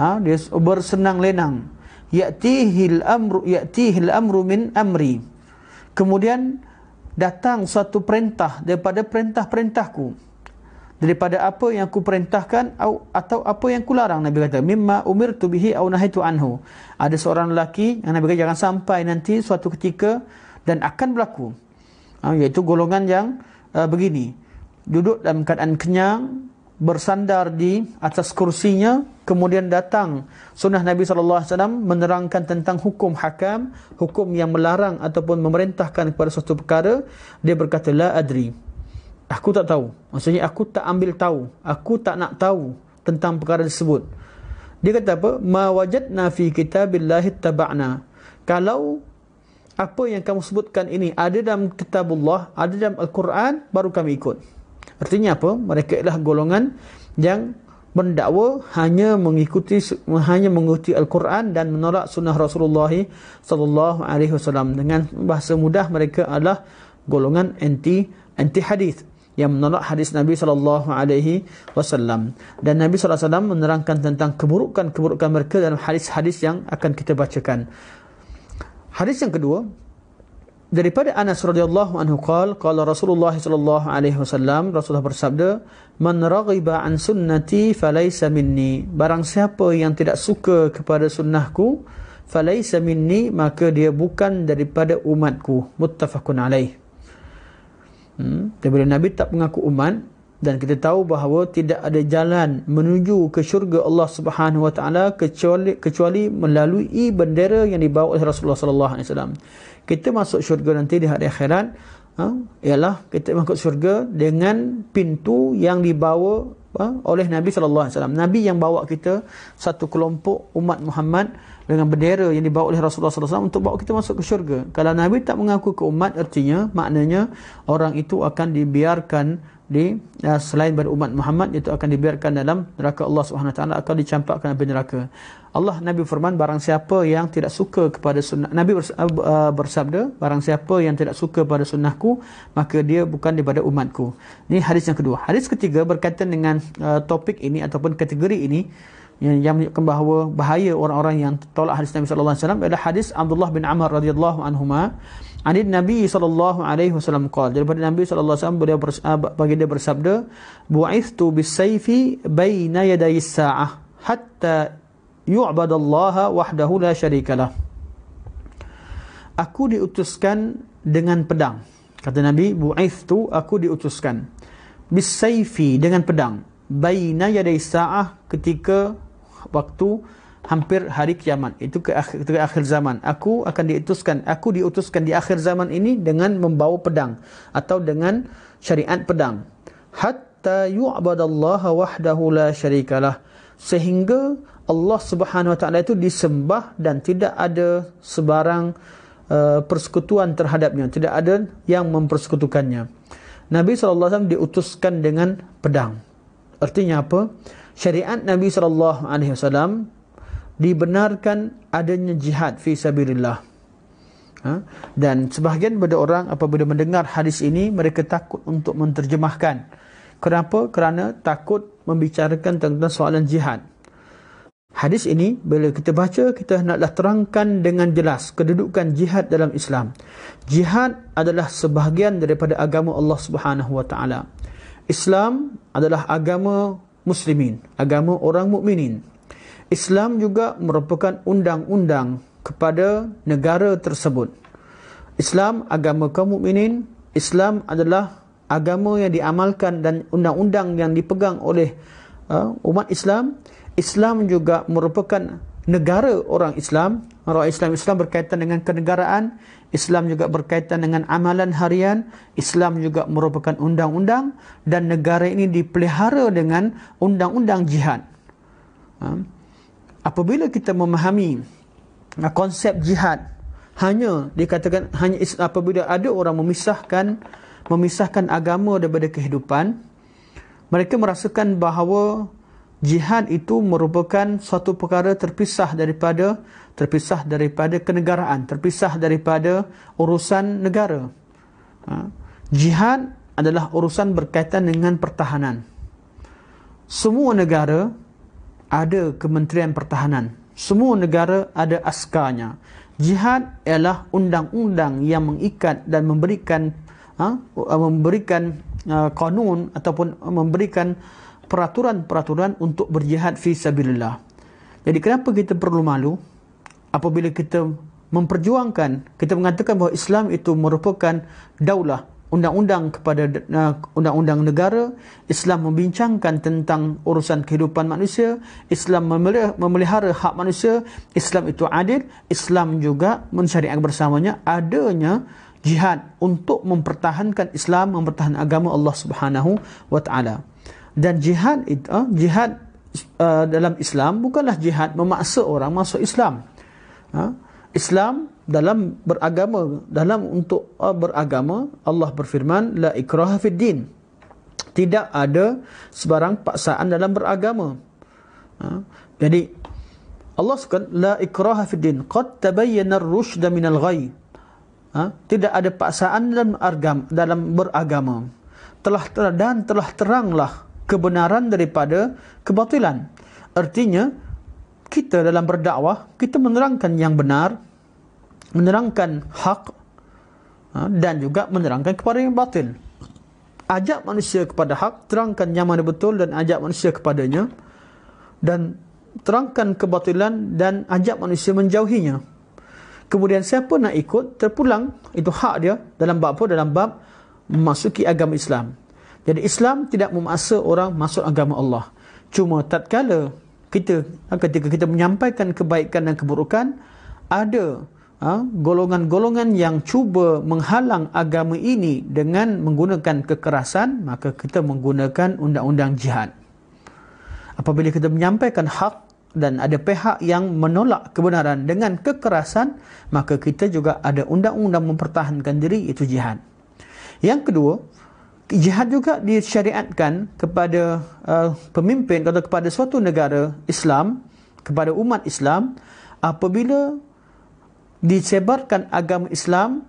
ha? dia bersenang lenang ya'tihil amru ya'tihil amru min amri. Kemudian datang suatu perintah daripada perintah-perintahku. Daripada apa yang aku perintahkan atau apa yang aku larang Nabi kata mimma umirtu bihi au nahaitu anhu. Ada seorang lelaki yang Nabi kata jangan sampai nanti suatu ketika dan akan berlaku. Ha, iaitu golongan yang uh, begini. Duduk dalam keadaan kenyang, bersandar di atas kursinya kemudian datang sunnah Nabi SAW menerangkan tentang hukum hakam, hukum yang melarang ataupun memerintahkan kepada suatu perkara, dia berkata, La adri. Aku tak tahu. Maksudnya, aku tak ambil tahu. Aku tak nak tahu tentang perkara tersebut. Dia kata apa? Ma wajadna fi kitabillahi taba'na. Kalau apa yang kamu sebutkan ini ada dalam kitabullah, ada dalam Al-Quran, baru kami ikut. Artinya apa? Mereka ialah golongan yang mendakwa hanya mengikuti hanya mengikuti Al-Quran dan menolak sunnah Rasulullah sallallahu alaihi wasallam dengan bahasa mudah mereka adalah golongan anti anti hadis yang menolak hadis Nabi sallallahu alaihi wasallam dan Nabi sallallahu alaihi wasallam menerangkan tentang keburukan-keburukan mereka dalam hadis-hadis yang akan kita bacakan. Hadis yang kedua daripada Anas radhiyallahu anhu qol qala Rasulullah sallallahu alaihi wasallam Rasulullah bersabda man raghiba an sunnati falaysa minni barang siapa yang tidak suka kepada sunnahku falaysa minni maka dia bukan daripada umatku muttafaqun alaih hmm daripada nabi tak mengaku umat dan kita tahu bahawa tidak ada jalan menuju ke syurga Allah Subhanahu wa taala kecuali melalui bendera yang dibawa oleh Rasulullah sallallahu alaihi wasallam kita masuk syurga nanti di hari akhirat ha, ialah kita masuk syurga dengan pintu yang dibawa ha, oleh Nabi sallallahu alaihi wasallam. Nabi yang bawa kita satu kelompok umat Muhammad dengan bendera yang dibawa oleh Rasulullah sallallahu alaihi wasallam untuk bawa kita masuk ke syurga. Kalau Nabi tak mengaku ke umat artinya maknanya orang itu akan dibiarkan di uh, selain daripada umat Muhammad itu akan dibiarkan dalam neraka Allah Subhanahu taala akan dicampakkan api neraka. Allah Nabi firman barang siapa yang tidak suka kepada sunnah Nabi uh, uh, bersabda barang siapa yang tidak suka pada sunnahku maka dia bukan daripada umatku. Ini hadis yang kedua. Hadis ketiga berkaitan dengan uh, topik ini ataupun kategori ini yang, yang menunjukkan bahawa bahaya orang-orang yang tolak hadis Nabi sallallahu alaihi wasallam adalah hadis Abdullah bin Amr radhiyallahu anhuma Anid Nabi sallallahu alaihi wasallam qala. Daripada Nabi sallallahu alaihi wasallam beliau ah, bagi dia bersabda, "Bu'ithu bis-sayfi baina yaday as-sa'ah hatta yu'bad Allah wahdahu la syarikalah." Aku diutuskan dengan pedang. Kata Nabi, "Bu'ithu aku diutuskan bis-sayfi dengan pedang Bayna yaday as-sa'ah ketika waktu hampir hari kiamat itu ke akhir, ke akhir zaman aku akan diutuskan aku diutuskan di akhir zaman ini dengan membawa pedang atau dengan syariat pedang hatta yu'badallaha wahdahu la syarikalah sehingga Allah Subhanahu wa taala itu disembah dan tidak ada sebarang uh, persekutuan terhadapnya tidak ada yang mempersekutukannya Nabi SAW diutuskan dengan pedang artinya apa syariat Nabi SAW dibenarkan adanya jihad fi sabilillah. Ha? Dan sebahagian daripada orang apabila mendengar hadis ini mereka takut untuk menterjemahkan. Kenapa? Kerana takut membicarakan tentang soalan jihad. Hadis ini bila kita baca kita hendaklah terangkan dengan jelas kedudukan jihad dalam Islam. Jihad adalah sebahagian daripada agama Allah Subhanahu Islam adalah agama muslimin, agama orang mukminin. Islam juga merupakan undang-undang kepada negara tersebut. Islam agama kaum mukminin, Islam adalah agama yang diamalkan dan undang-undang yang dipegang oleh uh, umat Islam. Islam juga merupakan negara orang Islam. Orang Islam Islam berkaitan dengan kenegaraan, Islam juga berkaitan dengan amalan harian, Islam juga merupakan undang-undang dan negara ini dipelihara dengan undang-undang jihad. Ha? apabila kita memahami ah, konsep jihad hanya dikatakan hanya apabila ada orang memisahkan memisahkan agama daripada kehidupan mereka merasakan bahawa jihad itu merupakan satu perkara terpisah daripada terpisah daripada kenegaraan terpisah daripada urusan negara ah, jihad adalah urusan berkaitan dengan pertahanan semua negara ada Kementerian Pertahanan. Semua negara ada askarnya. Jihad ialah undang-undang yang mengikat dan memberikan ha, uh, memberikan uh, kanun ataupun memberikan peraturan-peraturan untuk berjihad fi sabilillah. Jadi kenapa kita perlu malu apabila kita memperjuangkan, kita mengatakan bahawa Islam itu merupakan daulah, undang-undang kepada uh, undang-undang uh, negara Islam membincangkan tentang urusan kehidupan manusia Islam memelihara, hak manusia Islam itu adil Islam juga mensyariatkan bersamanya adanya jihad untuk mempertahankan Islam mempertahankan agama Allah Subhanahu wa taala dan jihad itu uh, jihad uh, dalam Islam bukanlah jihad memaksa orang masuk Islam uh, Islam dalam beragama dalam untuk uh, beragama Allah berfirman la ikraha fid din tidak ada sebarang paksaan dalam beragama ha? jadi Allah sebut la ikraha fid din qad tabayyana ar-rusyd min al-ghayy ha? tidak ada paksaan dalam argam dalam beragama telah ter dan telah teranglah kebenaran daripada kebatilan artinya kita dalam berdakwah kita menerangkan yang benar menerangkan hak ha, dan juga menerangkan kepada yang batil. Ajak manusia kepada hak, terangkan yang mana betul dan ajak manusia kepadanya dan terangkan kebatilan dan ajak manusia menjauhinya. Kemudian siapa nak ikut terpulang itu hak dia dalam bab apa dalam bab masuki agama Islam. Jadi Islam tidak memaksa orang masuk agama Allah. Cuma tatkala kita ketika kita menyampaikan kebaikan dan keburukan ada Ha? golongan-golongan yang cuba menghalang agama ini dengan menggunakan kekerasan, maka kita menggunakan undang-undang jihad. Apabila kita menyampaikan hak dan ada pihak yang menolak kebenaran dengan kekerasan, maka kita juga ada undang-undang mempertahankan diri, itu jihad. Yang kedua, jihad juga disyariatkan kepada uh, pemimpin atau kepada suatu negara Islam, kepada umat Islam, apabila disebarkan agama Islam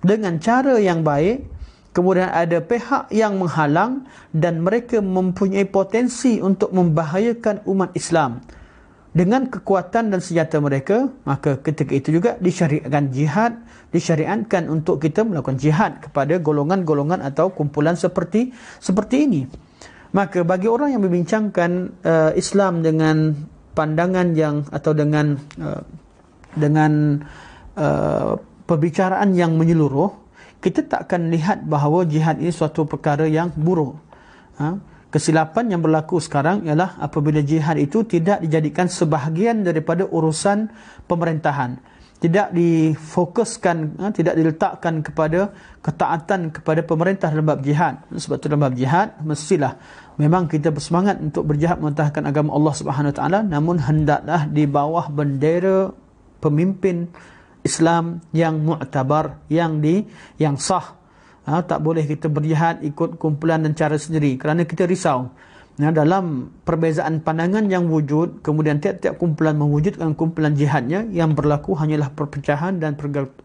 dengan cara yang baik, kemudian ada pihak yang menghalang dan mereka mempunyai potensi untuk membahayakan umat Islam dengan kekuatan dan senjata mereka, maka ketika itu juga disyariatkan jihad, disyariatkan untuk kita melakukan jihad kepada golongan-golongan atau kumpulan seperti seperti ini. Maka bagi orang yang membincangkan uh, Islam dengan pandangan yang atau dengan uh, dengan uh, perbicaraan yang menyeluruh, kita tak akan lihat bahawa jihad ini suatu perkara yang buruk. Ha? Kesilapan yang berlaku sekarang ialah apabila jihad itu tidak dijadikan sebahagian daripada urusan pemerintahan. Tidak difokuskan, ha? tidak diletakkan kepada ketaatan kepada pemerintah dalam bab jihad. Sebab itu dalam bab jihad, mestilah memang kita bersemangat untuk berjihad mentahkan agama Allah Subhanahu Wa Taala namun hendaklah di bawah bendera pemimpin Islam yang mu'tabar, yang di yang sah. Ha, tak boleh kita berjihad ikut kumpulan dan cara sendiri kerana kita risau. Nah, ha, dalam perbezaan pandangan yang wujud, kemudian tiap-tiap kumpulan mewujudkan kumpulan jihadnya yang berlaku hanyalah perpecahan dan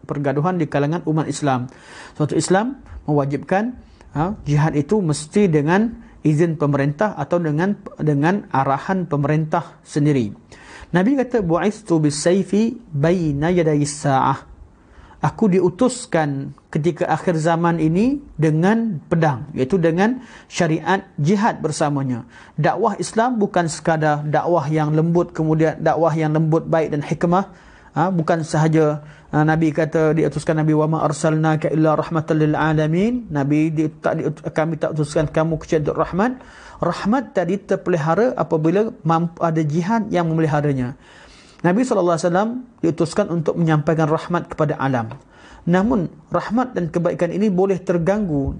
pergaduhan di kalangan umat Islam. Suatu Islam mewajibkan ha, jihad itu mesti dengan izin pemerintah atau dengan dengan arahan pemerintah sendiri. Nabi kata bu'istu bisayfi baina yaday saah. Aku diutuskan ketika akhir zaman ini dengan pedang iaitu dengan syariat jihad bersamanya. Dakwah Islam bukan sekadar dakwah yang lembut kemudian dakwah yang lembut baik dan hikmah ha, bukan sahaja Ah, Nabi kata diutuskan Nabi wa ma arsalnaka illa rahmatan lil alamin. Nabi di, tak di, kami tak utuskan kamu kecuali untuk rahmat. Rahmat tadi terpelihara apabila mampu, ada jihad yang memeliharanya. Nabi SAW diutuskan untuk menyampaikan rahmat kepada alam. Namun rahmat dan kebaikan ini boleh terganggu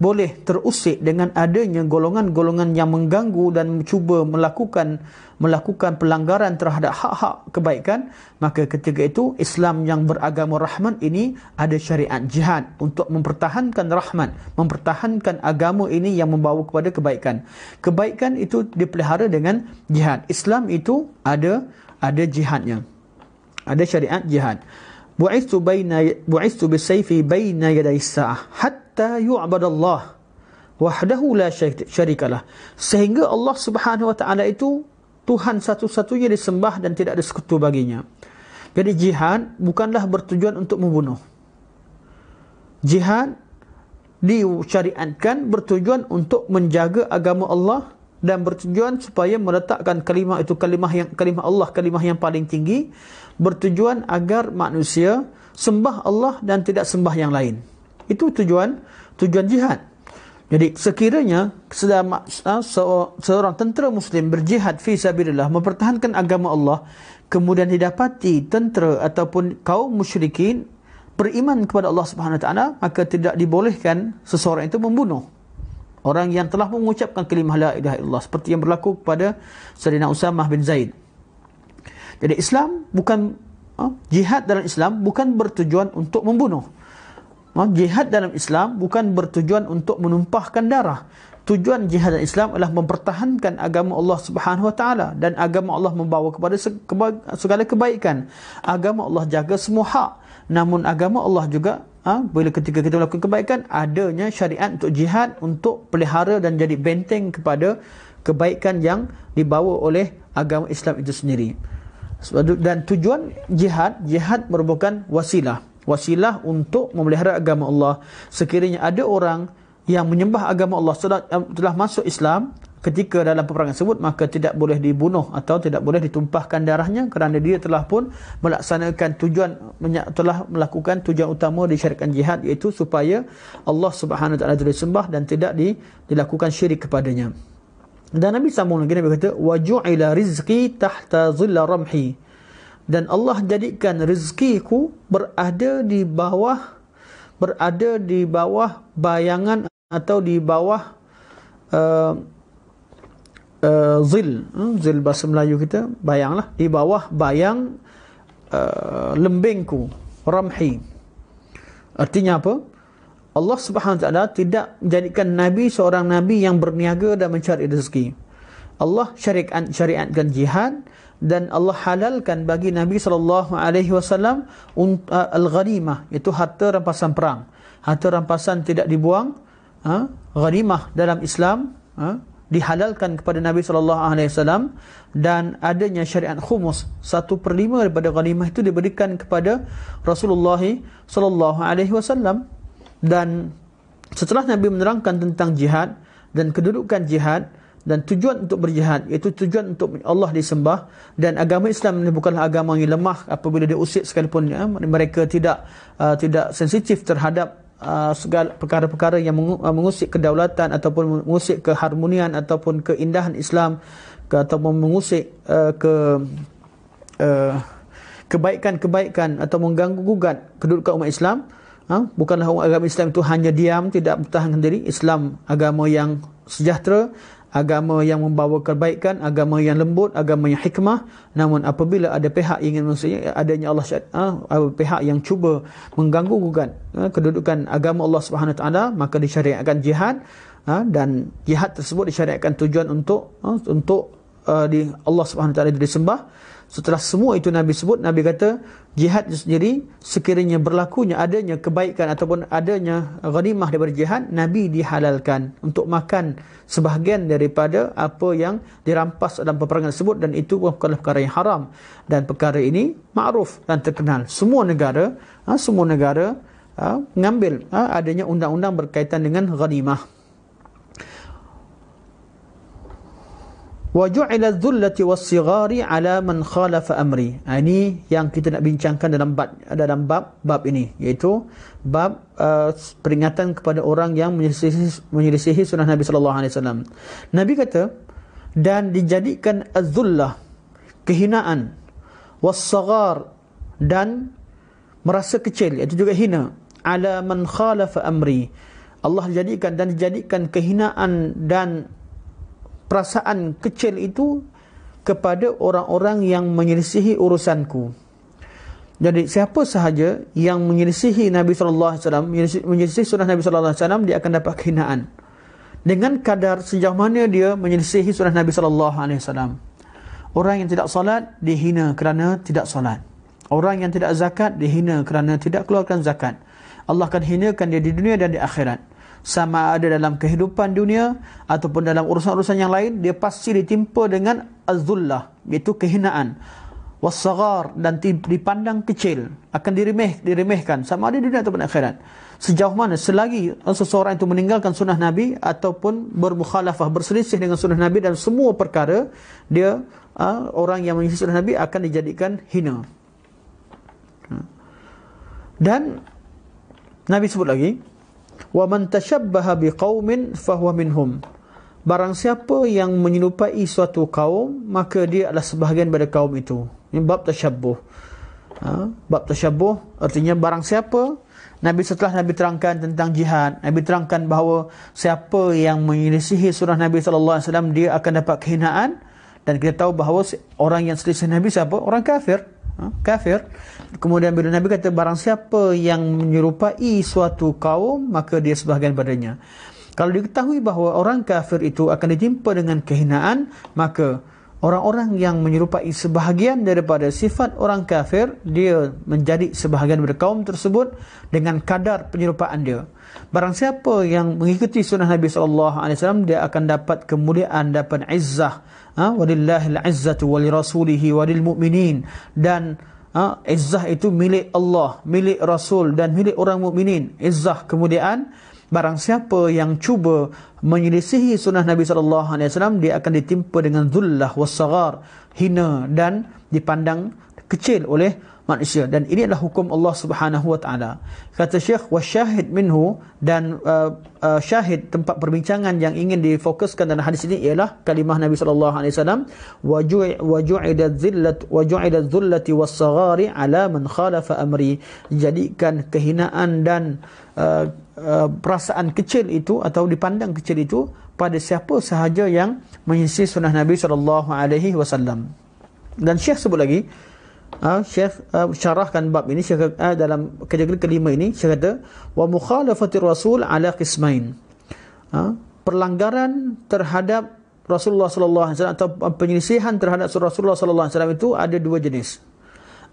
boleh terusik dengan adanya golongan-golongan yang mengganggu dan mencuba melakukan melakukan pelanggaran terhadap hak-hak kebaikan, maka ketika itu Islam yang beragama rahmat ini ada syariat jihad untuk mempertahankan rahmat, mempertahankan agama ini yang membawa kepada kebaikan. Kebaikan itu dipelihara dengan jihad. Islam itu ada ada jihadnya. Ada syariat jihad. Bu'istu baina bu'istu bisayfi baina yadai sa'ah hatta yu'badallah wahdahu la syarikalah sehingga Allah Subhanahu wa taala itu Tuhan satu-satunya disembah dan tidak ada sekutu baginya. Jadi jihad bukanlah bertujuan untuk membunuh. Jihad disyariatkan bertujuan untuk menjaga agama Allah dan bertujuan supaya meletakkan kalimah itu kalimah yang kalimah Allah kalimah yang paling tinggi bertujuan agar manusia sembah Allah dan tidak sembah yang lain. Itu tujuan tujuan jihad. Jadi sekiranya sedama, ah, seorang tentera muslim berjihad fi sabilillah mempertahankan agama Allah kemudian didapati tentera ataupun kaum musyrikin beriman kepada Allah Subhanahu Wa Taala maka tidak dibolehkan seseorang itu membunuh orang yang telah mengucapkan kalimah la ilaha illallah seperti yang berlaku kepada Saidina Usamah bin Zaid. Jadi Islam bukan ah, jihad dalam Islam bukan bertujuan untuk membunuh. Ha, jihad dalam Islam bukan bertujuan untuk menumpahkan darah. Tujuan jihad dalam Islam adalah mempertahankan agama Allah Subhanahu Wa Taala dan agama Allah membawa kepada segala kebaikan. Agama Allah jaga semua hak. Namun agama Allah juga ha, bila ketika kita melakukan kebaikan adanya syariat untuk jihad untuk pelihara dan jadi benteng kepada kebaikan yang dibawa oleh agama Islam itu sendiri. Dan tujuan jihad, jihad merupakan wasilah wasilah untuk memelihara agama Allah. Sekiranya ada orang yang menyembah agama Allah setelah telah masuk Islam ketika dalam peperangan tersebut maka tidak boleh dibunuh atau tidak boleh ditumpahkan darahnya kerana dia telah pun melaksanakan tujuan telah melakukan tujuan utama syarikat jihad iaitu supaya Allah Subhanahu Wa Taala sembah dan tidak dilakukan syirik kepadanya. Dan Nabi sambung lagi Nabi kata wajuila rizqi tahta zilla ramhi dan Allah jadikan rezekiku berada di bawah berada di bawah bayangan atau di bawah uh, uh, zil hmm, zil bahasa Melayu kita bayanglah di bawah bayang uh, lembingku ramhi artinya apa Allah Subhanahu Wa Taala tidak menjadikan nabi seorang nabi yang berniaga dan mencari rezeki Allah syariat syariatkan jihad dan Allah halalkan bagi Nabi sallallahu alaihi wasallam al-ghanimah iaitu harta rampasan perang. Harta rampasan tidak dibuang, ha? ghanimah dalam Islam ha? dihalalkan kepada Nabi sallallahu alaihi wasallam dan adanya syariat khumus 1/5 daripada ghanimah itu diberikan kepada Rasulullah sallallahu alaihi wasallam dan setelah Nabi menerangkan tentang jihad dan kedudukan jihad dan tujuan untuk berjihad iaitu tujuan untuk Allah disembah dan agama Islam ini bukanlah agama yang lemah apabila diusik sekalipun ya, mereka tidak uh, tidak sensitif terhadap uh, segala perkara-perkara yang uh, mengusik kedaulatan ataupun mengusik keharmonian ataupun keindahan Islam ke, ataupun mengusik uh, ke uh, kebaikan-kebaikan atau mengganggu gugat kedudukan umat Islam ha? bukanlah agama Islam itu hanya diam tidak bertahan sendiri Islam agama yang sejahtera agama yang membawa kebaikan, agama yang lembut, agama yang hikmah. Namun apabila ada pihak ingin maksudnya adanya Allah syariat, uh, ha, pihak yang cuba mengganggu gugat uh, kedudukan agama Allah Subhanahu taala, maka disyariatkan jihad uh, dan jihad tersebut disyariatkan tujuan untuk uh, untuk uh, di Allah Subhanahu taala disembah. Setelah semua itu Nabi sebut, Nabi kata jihad sendiri sekiranya berlakunya adanya kebaikan ataupun adanya ghanimah daripada jihad, Nabi dihalalkan untuk makan sebahagian daripada apa yang dirampas dalam peperangan tersebut dan itu bukanlah perkara yang haram. Dan perkara ini ma'ruf dan terkenal. Semua negara, ah, semua negara ah, mengambil ah, adanya undang-undang berkaitan dengan ghanimah. wa ju'ila dhullati was-sighari ala man khalafa amri. Ha, ini yang kita nak bincangkan dalam bab dalam bab bab ini iaitu bab uh, peringatan kepada orang yang menyelisihi menyelisihi sunnah Nabi sallallahu alaihi wasallam. Nabi kata dan dijadikan azullah kehinaan was dan merasa kecil iaitu juga hina ala man khalafa amri. Allah jadikan dan dijadikan kehinaan dan perasaan kecil itu kepada orang-orang yang menyelisihi urusanku. Jadi siapa sahaja yang menyelisihi Nabi sallallahu alaihi wasallam, menyelisihi sunnah Nabi sallallahu alaihi wasallam dia akan dapat kehinaan. Dengan kadar sejauh mana dia menyelisihi sunnah Nabi sallallahu alaihi wasallam. Orang yang tidak salat dihina kerana tidak salat. Orang yang tidak zakat dihina kerana tidak keluarkan zakat. Allah akan hinakan dia di dunia dan di akhirat sama ada dalam kehidupan dunia ataupun dalam urusan-urusan yang lain dia pasti ditimpa dengan azzullah iaitu kehinaan wasagar dan dipandang kecil akan diremeh diremehkan sama ada di dunia ataupun akhirat sejauh mana selagi seseorang itu meninggalkan sunnah nabi ataupun bermukhalafah berselisih dengan sunnah nabi dan semua perkara dia ah, orang yang menyelisih sunnah nabi akan dijadikan hina hmm. dan Nabi sebut lagi wa man tashabbaha biqaumin fahuwa minhum barang siapa yang menyerupai suatu kaum maka dia adalah sebahagian pada kaum itu ini bab tashabbuh ha? bab tashabbuh artinya barang siapa Nabi setelah Nabi terangkan tentang jihad, Nabi terangkan bahawa siapa yang menyelisihi surah Nabi sallallahu alaihi wasallam dia akan dapat kehinaan dan kita tahu bahawa orang yang selisih Nabi siapa? Orang kafir. Ha? kafir. Kemudian bila Nabi kata barang siapa yang menyerupai suatu kaum maka dia sebahagian padanya. Kalau diketahui bahawa orang kafir itu akan dijumpa dengan kehinaan maka orang-orang yang menyerupai sebahagian daripada sifat orang kafir dia menjadi sebahagian daripada kaum tersebut dengan kadar penyerupaan dia. Barang siapa yang mengikuti sunnah Nabi sallallahu alaihi wasallam dia akan dapat kemuliaan dapat izzah ha, walillahil izzatu walirasulihi walil mu'minin dan ha, izzah itu milik Allah, milik Rasul dan milik orang mukminin. Izzah kemudian barang siapa yang cuba menyelisihi sunnah Nabi sallallahu alaihi wasallam dia akan ditimpa dengan zullah wasagar, hina dan dipandang kecil oleh manusia dan ini adalah hukum Allah Subhanahu wa taala kata syekh wa syahid minhu dan uh, uh, syahid tempat perbincangan yang ingin difokuskan dalam hadis ini ialah kalimah Nabi sallallahu alaihi wasallam waju'idat zillat waju'idat zullati was sagari ala man khalafa amri jadikan kehinaan dan uh, uh, perasaan kecil itu atau dipandang kecil itu pada siapa sahaja yang menyisi sunnah Nabi sallallahu alaihi wasallam dan syekh sebut lagi uh, Syekh uh, syarahkan bab ini Syekh uh, dalam kajian kelima ini Syekh kata wa mukhalafatir rasul ala qismain uh, perlanggaran terhadap Rasulullah sallallahu alaihi wasallam atau penyelisihan terhadap Rasulullah sallallahu alaihi wasallam itu ada dua jenis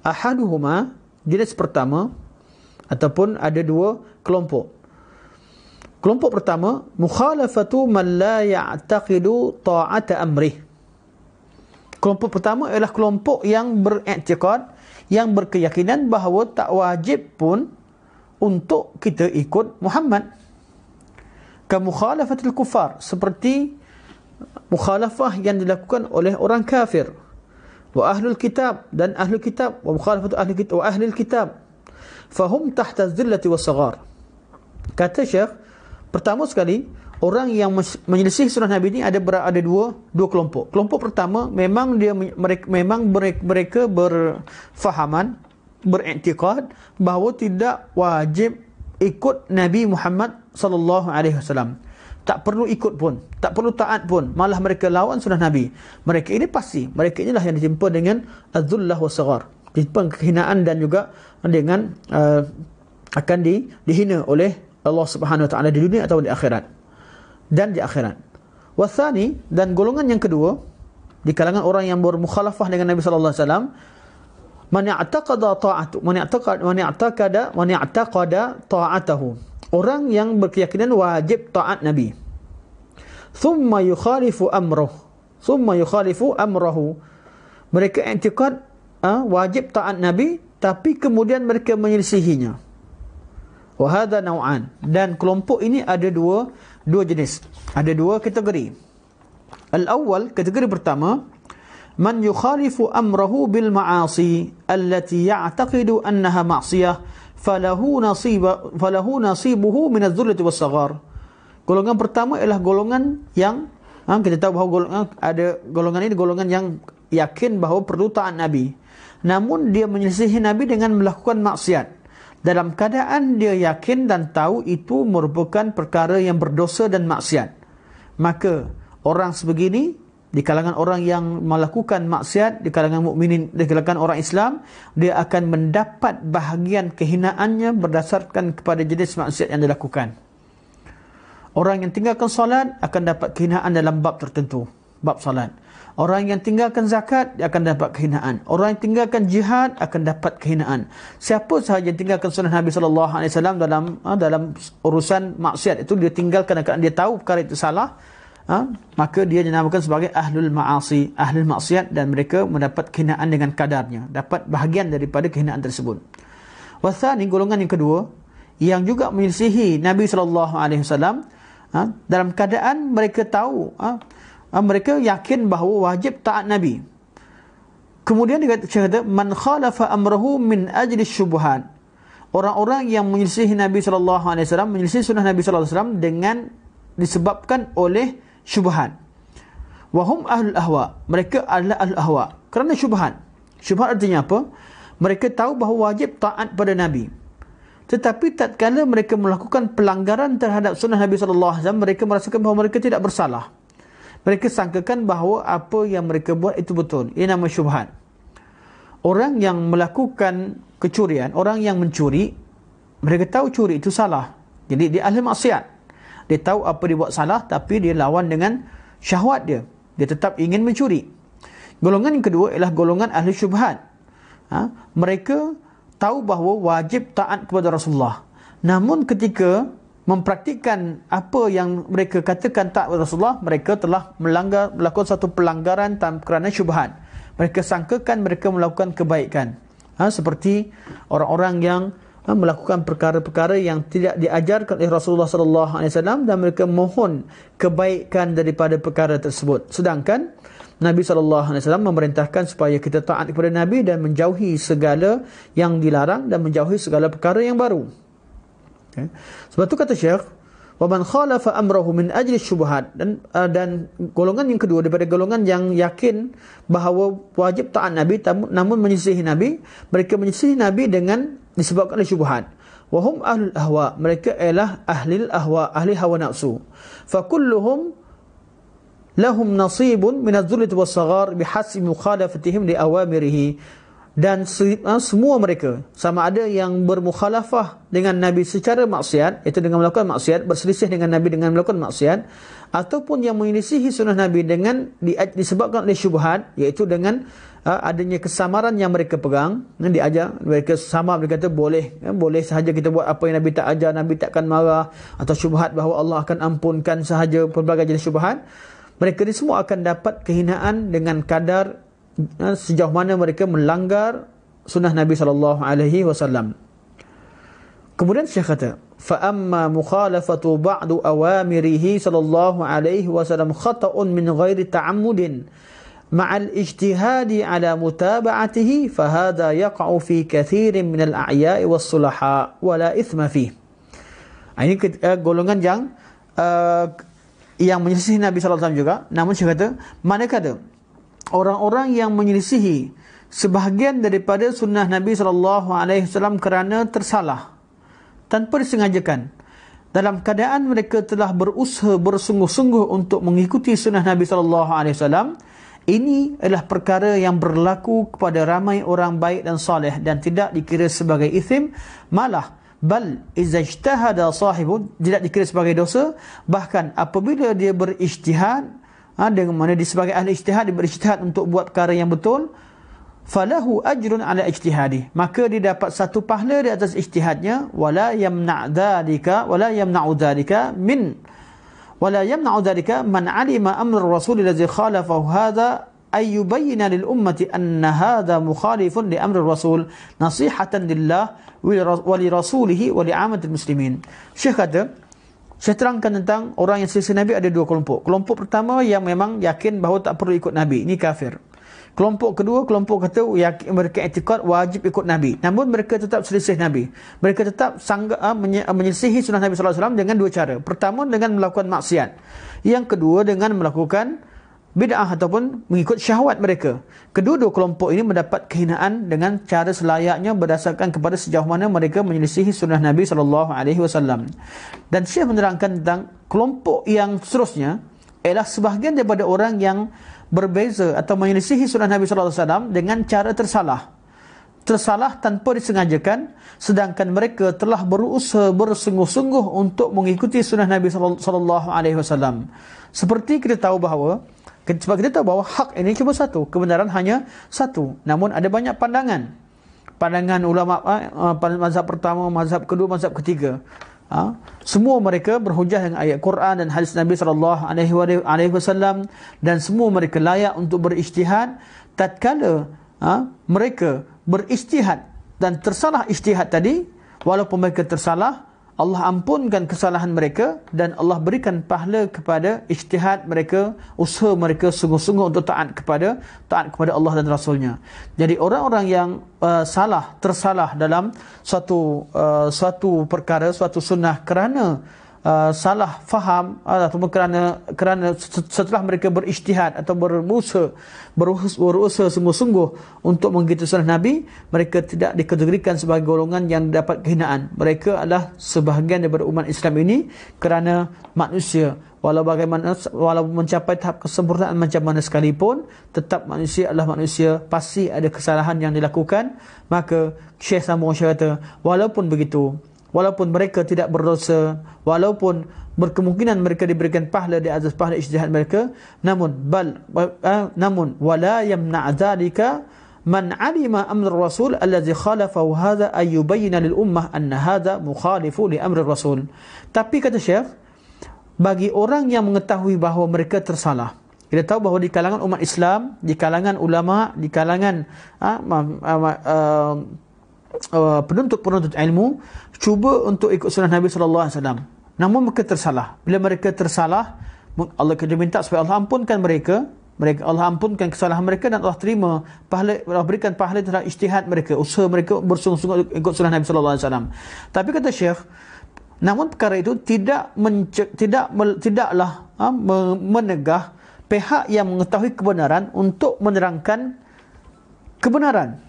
ahaduhuma jenis pertama ataupun ada dua kelompok kelompok pertama mukhalafatu man la ya'taqidu ta'ata amrih kelompok pertama ialah kelompok yang beriktikad yang berkeyakinan bahawa tak wajib pun untuk kita ikut Muhammad kemukhalafatul kufar seperti mukhalafah yang dilakukan oleh orang kafir wa ahlul kitab dan ahlul kitab wa mukhalafat ahli kitab wa ahlul kitab fahum tahta zillati wa sagar kata syekh pertama sekali orang yang menyelisih sunnah Nabi ini ada ada dua dua kelompok. Kelompok pertama memang dia mereka, memang mereka berfahaman beriktikad bahawa tidak wajib ikut Nabi Muhammad sallallahu alaihi wasallam. Tak perlu ikut pun, tak perlu taat pun, malah mereka lawan sunnah Nabi. Mereka ini pasti, mereka inilah yang ditimpa dengan azullah wa sagar. Ditimpa kehinaan dan juga dengan uh, akan di, dihina oleh Allah Subhanahu Wa Taala di dunia atau di akhirat dan di akhirat. Wasani dan golongan yang kedua di kalangan orang yang bermukhalafah dengan Nabi sallallahu alaihi wasallam mana man ya'taqada ta'atu man ya'taqada man ya'taqada man ya'taqada ta'atahu orang yang berkeyakinan wajib taat nabi thumma yukhalifu amroh, thumma yukhalifu amrahu mereka i'tiqad uh, ah, wajib taat nabi tapi kemudian mereka menyelisihinya Wahada hadha naw'an dan kelompok ini ada dua dua jenis. Ada dua kategori. Al-awwal, kategori pertama, man yukhalifu amrahu bil ma'asi allati ya'taqidu annaha ma'siyah falahu nasiba falahu nasibuhu min adh-dhurrati was Golongan pertama ialah golongan yang ha, kita tahu bahawa golongan ada golongan ini golongan yang yakin bahawa perlu taat Nabi. Namun dia menyelisihi Nabi dengan melakukan maksiat dalam keadaan dia yakin dan tahu itu merupakan perkara yang berdosa dan maksiat. Maka orang sebegini di kalangan orang yang melakukan maksiat, di kalangan mukminin, di kalangan orang Islam, dia akan mendapat bahagian kehinaannya berdasarkan kepada jenis maksiat yang dilakukan. Orang yang tinggalkan solat akan dapat kehinaan dalam bab tertentu bab salat. Orang yang tinggalkan zakat, dia akan dapat kehinaan. Orang yang tinggalkan jihad, akan dapat kehinaan. Siapa sahaja yang tinggalkan sunnah Nabi SAW dalam ha, dalam urusan maksiat itu, dia tinggalkan dan dia tahu perkara itu salah, ha? maka dia dinamakan sebagai ahlul ma'asi, ahlul maksiat dan mereka mendapat kehinaan dengan kadarnya. Dapat bahagian daripada kehinaan tersebut. Wathani, golongan yang kedua, yang juga menyelisihi Nabi SAW ha? dalam keadaan mereka tahu ha? Ah, mereka yakin bahawa wajib taat Nabi. Kemudian dia kata, kata man khalafa amrahu min ajli syubuhan. Orang-orang yang menyelisih Nabi SAW, menyelisih sunnah Nabi SAW dengan disebabkan oleh syubuhan. Wahum ahlul ahwa. Mereka adalah ahlul ahwa. Kerana syubuhan. Syubuhan artinya apa? Mereka tahu bahawa wajib taat pada Nabi. Tetapi tatkala mereka melakukan pelanggaran terhadap sunnah Nabi SAW, mereka merasakan bahawa mereka tidak bersalah. Mereka sangkakan bahawa apa yang mereka buat itu betul. Ini nama syubhan. Orang yang melakukan kecurian, orang yang mencuri, mereka tahu curi itu salah. Jadi dia ahli maksiat. Dia tahu apa dia buat salah tapi dia lawan dengan syahwat dia. Dia tetap ingin mencuri. Golongan yang kedua ialah golongan ahli syubhan. Ha? Mereka tahu bahawa wajib taat kepada Rasulullah. Namun ketika mempraktikkan apa yang mereka katakan tak Rasulullah, mereka telah melanggar melakukan satu pelanggaran tanpa kerana syubhat. Mereka sangkakan mereka melakukan kebaikan. Ha, seperti orang-orang yang ha, melakukan perkara-perkara yang tidak diajarkan oleh Rasulullah sallallahu alaihi wasallam dan mereka mohon kebaikan daripada perkara tersebut. Sedangkan Nabi sallallahu alaihi wasallam memerintahkan supaya kita taat kepada Nabi dan menjauhi segala yang dilarang dan menjauhi segala perkara yang baru. Okay. Sebab tu kata Syekh, وَمَنْ خَالَفَ أَمْرَهُ مِنْ أَجْلِ الشُّبُهَاتِ dan, uh, dan golongan yang kedua daripada golongan yang yakin bahawa wajib taat Nabi tam, namun menyisihi Nabi, mereka menyisihi Nabi dengan disebabkan oleh syubuhat. وَهُمْ أَهْلُ الْأَهْوَى Mereka ialah ahli ahwa, ahli hawa nafsu. فَكُلُّهُمْ لَهُمْ نَصِيبٌ مِنَ الظُّلِّتُ وَالصَّغَارِ بِحَسِ مُخَالَفَتِهِمْ لِأَوَامِرِهِ dan ah, semua mereka sama ada yang bermukhalafah dengan Nabi secara maksiat iaitu dengan melakukan maksiat berselisih dengan Nabi dengan melakukan maksiat ataupun yang menyelisihi sunnah Nabi dengan disebabkan oleh syubhat iaitu dengan ah, adanya kesamaran yang mereka pegang yang diajar mereka sama mereka kata boleh ya, boleh sahaja kita buat apa yang Nabi tak ajar Nabi takkan marah atau syubhat bahawa Allah akan ampunkan sahaja pelbagai jenis syubhat mereka ni semua akan dapat kehinaan dengan kadar Ha, sejauh mana mereka melanggar sunnah Nabi sallallahu alaihi wasallam. Kemudian Syekh kata, fa amma mukhalafatu ba'du awamirihi sallallahu alaihi wasallam khata'un min ghairi ta'ammudin ma'al ijtihadi ala mutaba'atihi fa hadha yaqa'u fi kathirin min al-a'ya'i was-sulaha wa la ithma fihi. Ha, ini eh, golongan yang uh, yang menyelisih Nabi SAW juga. Namun saya kata, mana kata orang-orang yang menyelisihi sebahagian daripada sunnah Nabi SAW kerana tersalah tanpa disengajakan dalam keadaan mereka telah berusaha bersungguh-sungguh untuk mengikuti sunnah Nabi SAW ini adalah perkara yang berlaku kepada ramai orang baik dan soleh dan tidak dikira sebagai ithim malah bal izajtahada sahibun tidak dikira sebagai dosa bahkan apabila dia berijtihad ha, dengan mana dia sebagai ahli ijtihad dia berijtihad untuk buat perkara yang betul falahu ajrun ala ijtihadi maka dia dapat satu pahala di atas ijtihadnya wala yamna dzalika wala yamna dzalika min wala yamna dzalika man alima amr rasul allazi khalafahu hadza ay yubayyin lil ummati an hadza mukhalifun li amr rasul nasihatan lillah wa li rasulihi wa li amati muslimin syekh kata saya terangkan tentang orang yang selesai Nabi ada dua kelompok. Kelompok pertama yang memang yakin bahawa tak perlu ikut Nabi. Ini kafir. Kelompok kedua, kelompok kata yakin mereka etikot wajib ikut Nabi. Namun mereka tetap selisih Nabi. Mereka tetap sangga, uh, menye, ah, sunnah Nabi SAW dengan dua cara. Pertama dengan melakukan maksiat. Yang kedua dengan melakukan bid'ah ataupun mengikut syahwat mereka. Kedua-dua kelompok ini mendapat kehinaan dengan cara selayaknya berdasarkan kepada sejauh mana mereka menyelisihi sunnah Nabi sallallahu alaihi wasallam. Dan Syekh menerangkan tentang kelompok yang seterusnya ialah sebahagian daripada orang yang berbeza atau menyelisihi sunnah Nabi sallallahu alaihi wasallam dengan cara tersalah. Tersalah tanpa disengajakan sedangkan mereka telah berusaha bersungguh-sungguh untuk mengikuti sunnah Nabi sallallahu alaihi wasallam. Seperti kita tahu bahawa sebab kita tahu bahawa hak ini cuma satu. Kebenaran hanya satu. Namun ada banyak pandangan. Pandangan ulama uh, mazhab pertama, mazhab kedua, mazhab ketiga. Ha? Semua mereka berhujah dengan ayat Quran dan hadis Nabi SAW dan semua mereka layak untuk berisytihad tatkala ha? mereka berisytihad dan tersalah isytihad tadi walaupun mereka tersalah Allah ampunkan kesalahan mereka dan Allah berikan pahala kepada ijtihad mereka, usaha mereka sungguh-sungguh untuk taat kepada taat kepada Allah dan Rasulnya. Jadi orang-orang yang uh, salah, tersalah dalam satu uh, satu perkara, suatu sunnah kerana Uh, salah faham atau kerana kerana setelah mereka berijtihad atau bermusa berusaha, berusaha sungguh-sungguh untuk mengikuti sunnah Nabi mereka tidak dikategorikan sebagai golongan yang dapat kehinaan mereka adalah sebahagian daripada umat Islam ini kerana manusia walau bagaimana walau mencapai tahap kesempurnaan macam mana sekalipun tetap manusia adalah manusia pasti ada kesalahan yang dilakukan maka Syekh Samuel Syekh kata walaupun begitu walaupun mereka tidak berdosa, walaupun berkemungkinan mereka diberikan pahala di atas pahala ijtihad mereka, namun bal eh, namun wala yamna dzalika man alima amr rasul allazi khalafahu hadza ay yubayyin lil ummah an hadza mukhalifu li amr rasul tapi kata syekh bagi orang yang mengetahui bahawa mereka tersalah kita tahu bahawa di kalangan umat Islam, di kalangan ulama, di kalangan ah, ma, ma, uh, Uh, penuntut-penuntut ilmu cuba untuk ikut sunnah Nabi sallallahu alaihi wasallam. Namun mereka tersalah. Bila mereka tersalah, Allah kena minta supaya Allah ampunkan mereka. Mereka Allah ampunkan kesalahan mereka dan Allah terima pahala Allah berikan pahala terhadap ijtihad mereka, usaha mereka bersungguh-sungguh ikut sunnah Nabi sallallahu alaihi wasallam. Tapi kata Syekh, namun perkara itu tidak menca- tidak me- tidaklah ha, menegah pihak yang mengetahui kebenaran untuk menerangkan kebenaran.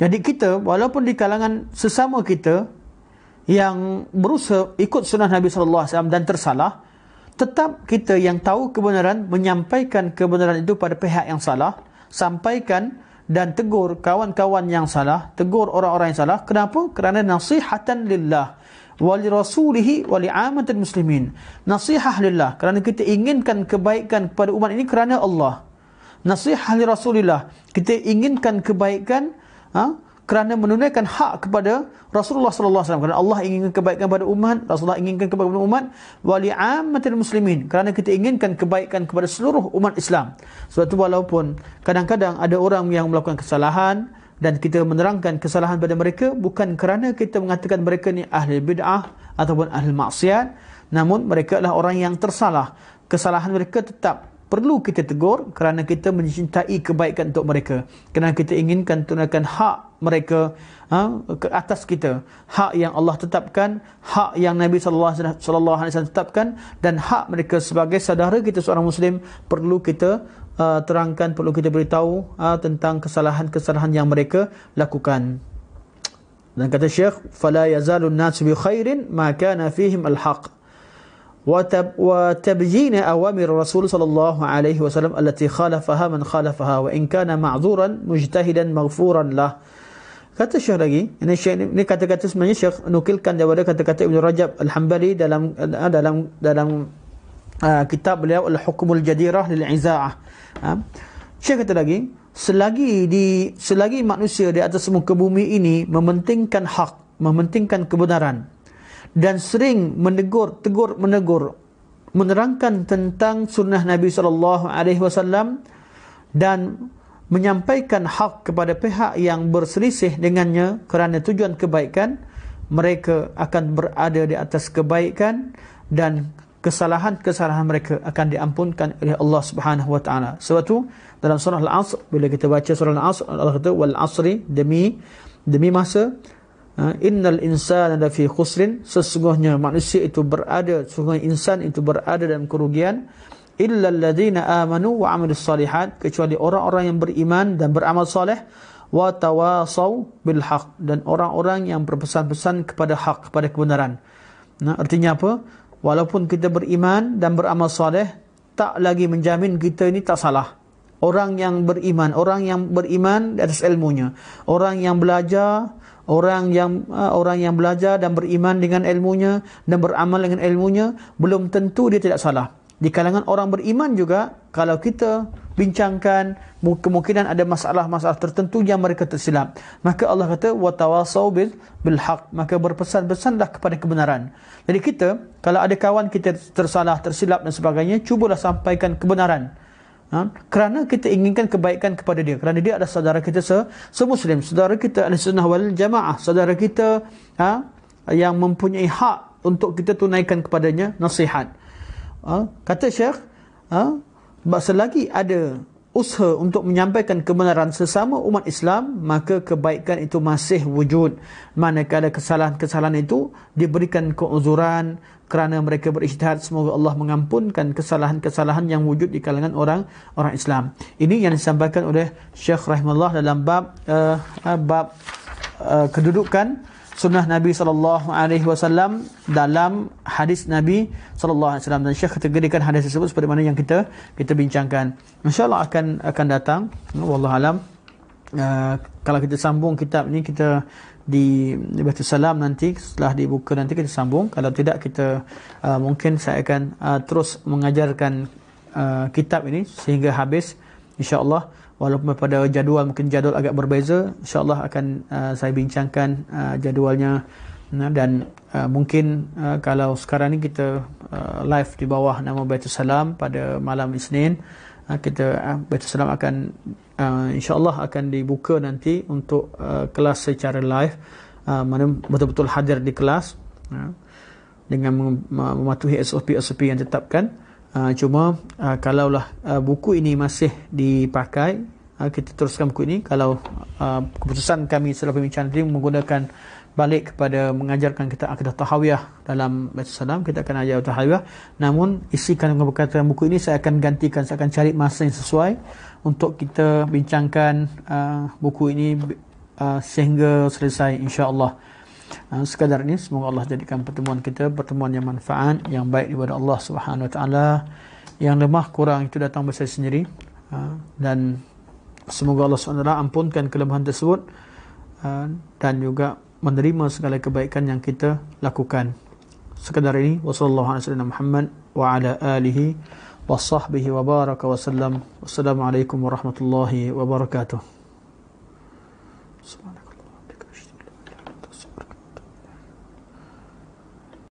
Jadi kita walaupun di kalangan sesama kita yang berusaha ikut sunnah Nabi sallallahu alaihi wasallam dan tersalah, tetap kita yang tahu kebenaran menyampaikan kebenaran itu pada pihak yang salah, sampaikan dan tegur kawan-kawan yang salah, tegur orang-orang yang salah. Kenapa? Kerana nasihatan lillah wali rasulihi wali amatil muslimin. Nasihah lillah. Kerana kita inginkan kebaikan kepada umat ini kerana Allah. Nasihah li rasulillah. Kita inginkan kebaikan ha? kerana menunaikan hak kepada Rasulullah sallallahu alaihi wasallam kerana Allah inginkan kebaikan kepada umat Rasulullah inginkan kebaikan kepada umat wali ammatil muslimin kerana kita inginkan kebaikan kepada seluruh umat Islam sebab itu walaupun kadang-kadang ada orang yang melakukan kesalahan dan kita menerangkan kesalahan pada mereka bukan kerana kita mengatakan mereka ni ahli bid'ah ataupun ahli maksiat namun mereka adalah orang yang tersalah kesalahan mereka tetap perlu kita tegur kerana kita mencintai kebaikan untuk mereka. Kerana kita inginkan tunakan hak mereka ha, ke atas kita. Hak yang Allah tetapkan, hak yang Nabi SAW tetapkan dan hak mereka sebagai saudara kita seorang Muslim perlu kita uh, terangkan, perlu kita beritahu uh, tentang kesalahan-kesalahan yang mereka lakukan. Dan kata Syekh, فَلَا يَزَالُ النَّاسُ بِخَيْرٍ مَا كَانَ فِيهِمْ الْحَقِّ وتبيين أوامر الرسول صلى الله عليه وسلم التي خالفها من خالفها وإن كان معذورا مجتهدا مغفورا له Kata Syekh lagi, ini Syekh ini kata-kata sebenarnya Syekh nukilkan daripada kata-kata Ibn Rajab Al-Hambali dalam dalam dalam uh, kitab beliau Al-Hukmul Jadirah lil Izaah. Ha? Syekh kata lagi, selagi di selagi manusia di atas muka bumi ini mementingkan hak, mementingkan kebenaran, dan sering menegur, tegur, menegur, menerangkan tentang sunnah Nabi Sallallahu Alaihi Wasallam dan menyampaikan hak kepada pihak yang berselisih dengannya kerana tujuan kebaikan, mereka akan berada di atas kebaikan dan kesalahan-kesalahan mereka akan diampunkan oleh Allah Subhanahu wa taala. Sebab tu dalam surah Al-Asr bila kita baca surah Al-Asr Allah kata wal asri demi demi masa Ha, innal insana lafi khusrin sesungguhnya manusia itu berada sungguh insan itu berada dalam kerugian illal ladzina amanu wa amilus salihat, kecuali orang-orang yang beriman dan beramal soleh wa tawasau bil haq dan orang-orang yang berpesan-pesan kepada hak kepada kebenaran nah artinya apa walaupun kita beriman dan beramal soleh tak lagi menjamin kita ini tak salah orang yang beriman orang yang beriman di atas ilmunya orang yang belajar orang yang uh, orang yang belajar dan beriman dengan ilmunya dan beramal dengan ilmunya belum tentu dia tidak salah. Di kalangan orang beriman juga kalau kita bincangkan kemungkinan ada masalah-masalah tertentu yang mereka tersilap. Maka Allah kata watawasau bil bil haq. Maka berpesan-pesanlah kepada kebenaran. Jadi kita kalau ada kawan kita tersalah, tersilap dan sebagainya, cubalah sampaikan kebenaran. Ha? Kerana kita inginkan kebaikan kepada dia. Kerana dia adalah saudara kita se se-Muslim. Saudara kita adalah sunnah wal jamaah. Saudara kita ha? yang mempunyai hak untuk kita tunaikan kepadanya nasihat. Ha? Kata Syekh, ha? selagi ada usaha untuk menyampaikan kebenaran sesama umat Islam, maka kebaikan itu masih wujud. Manakala kesalahan-kesalahan itu diberikan keuzuran kerana mereka berisytihad, semoga Allah mengampunkan kesalahan-kesalahan yang wujud di kalangan orang orang Islam. Ini yang disampaikan oleh Syekh Rahimullah dalam bab uh, bab uh, kedudukan sunnah Nabi sallallahu alaihi wasallam dalam hadis Nabi sallallahu alaihi wasallam dan Syekh kategorikan hadis tersebut seperti mana yang kita kita bincangkan. Masya-Allah akan akan datang wallahu alam. Uh, kalau kita sambung kitab ni kita di Baitul Salam nanti setelah dibuka nanti kita sambung kalau tidak kita uh, mungkin saya akan uh, terus mengajarkan uh, kitab ini sehingga habis insya-Allah walaupun pada jadual mungkin jadual agak berbeza insyaallah akan uh, saya bincangkan uh, jadualnya nah, dan uh, mungkin uh, kalau sekarang ni kita uh, live di bawah nama Baitul Salam pada malam Isnin uh, kita uh, Baitul Salam akan uh, insyaallah akan dibuka nanti untuk uh, kelas secara live uh, mana betul-betul hadir di kelas uh, dengan mem- mematuhi SOP SOP yang ditetapkan Uh, cuma uh, kalaulah uh, buku ini masih dipakai, uh, kita teruskan buku ini. Kalau uh, keputusan kami setelah pembincangan tadi menggunakan balik kepada mengajarkan kita akidah tahawiyah dalam Baitul Salam, kita akan ajar tahawiyah. Namun isi kandungan perkataan buku ini saya akan gantikan, saya akan cari masa yang sesuai untuk kita bincangkan uh, buku ini uh, sehingga selesai insya Allah. Ah, sekadar ini semoga Allah jadikan pertemuan kita pertemuan yang manfaat yang baik daripada Allah Subhanahu wa taala yang lemah kurang itu datang bersama saya sendiri ah, dan semoga Allah SWT ampunkan kelemahan tersebut ah, dan juga menerima segala kebaikan yang kita lakukan sekadar ini wassalamualaikum alaihi wasallam Muhammad warahmatullahi wabarakatuh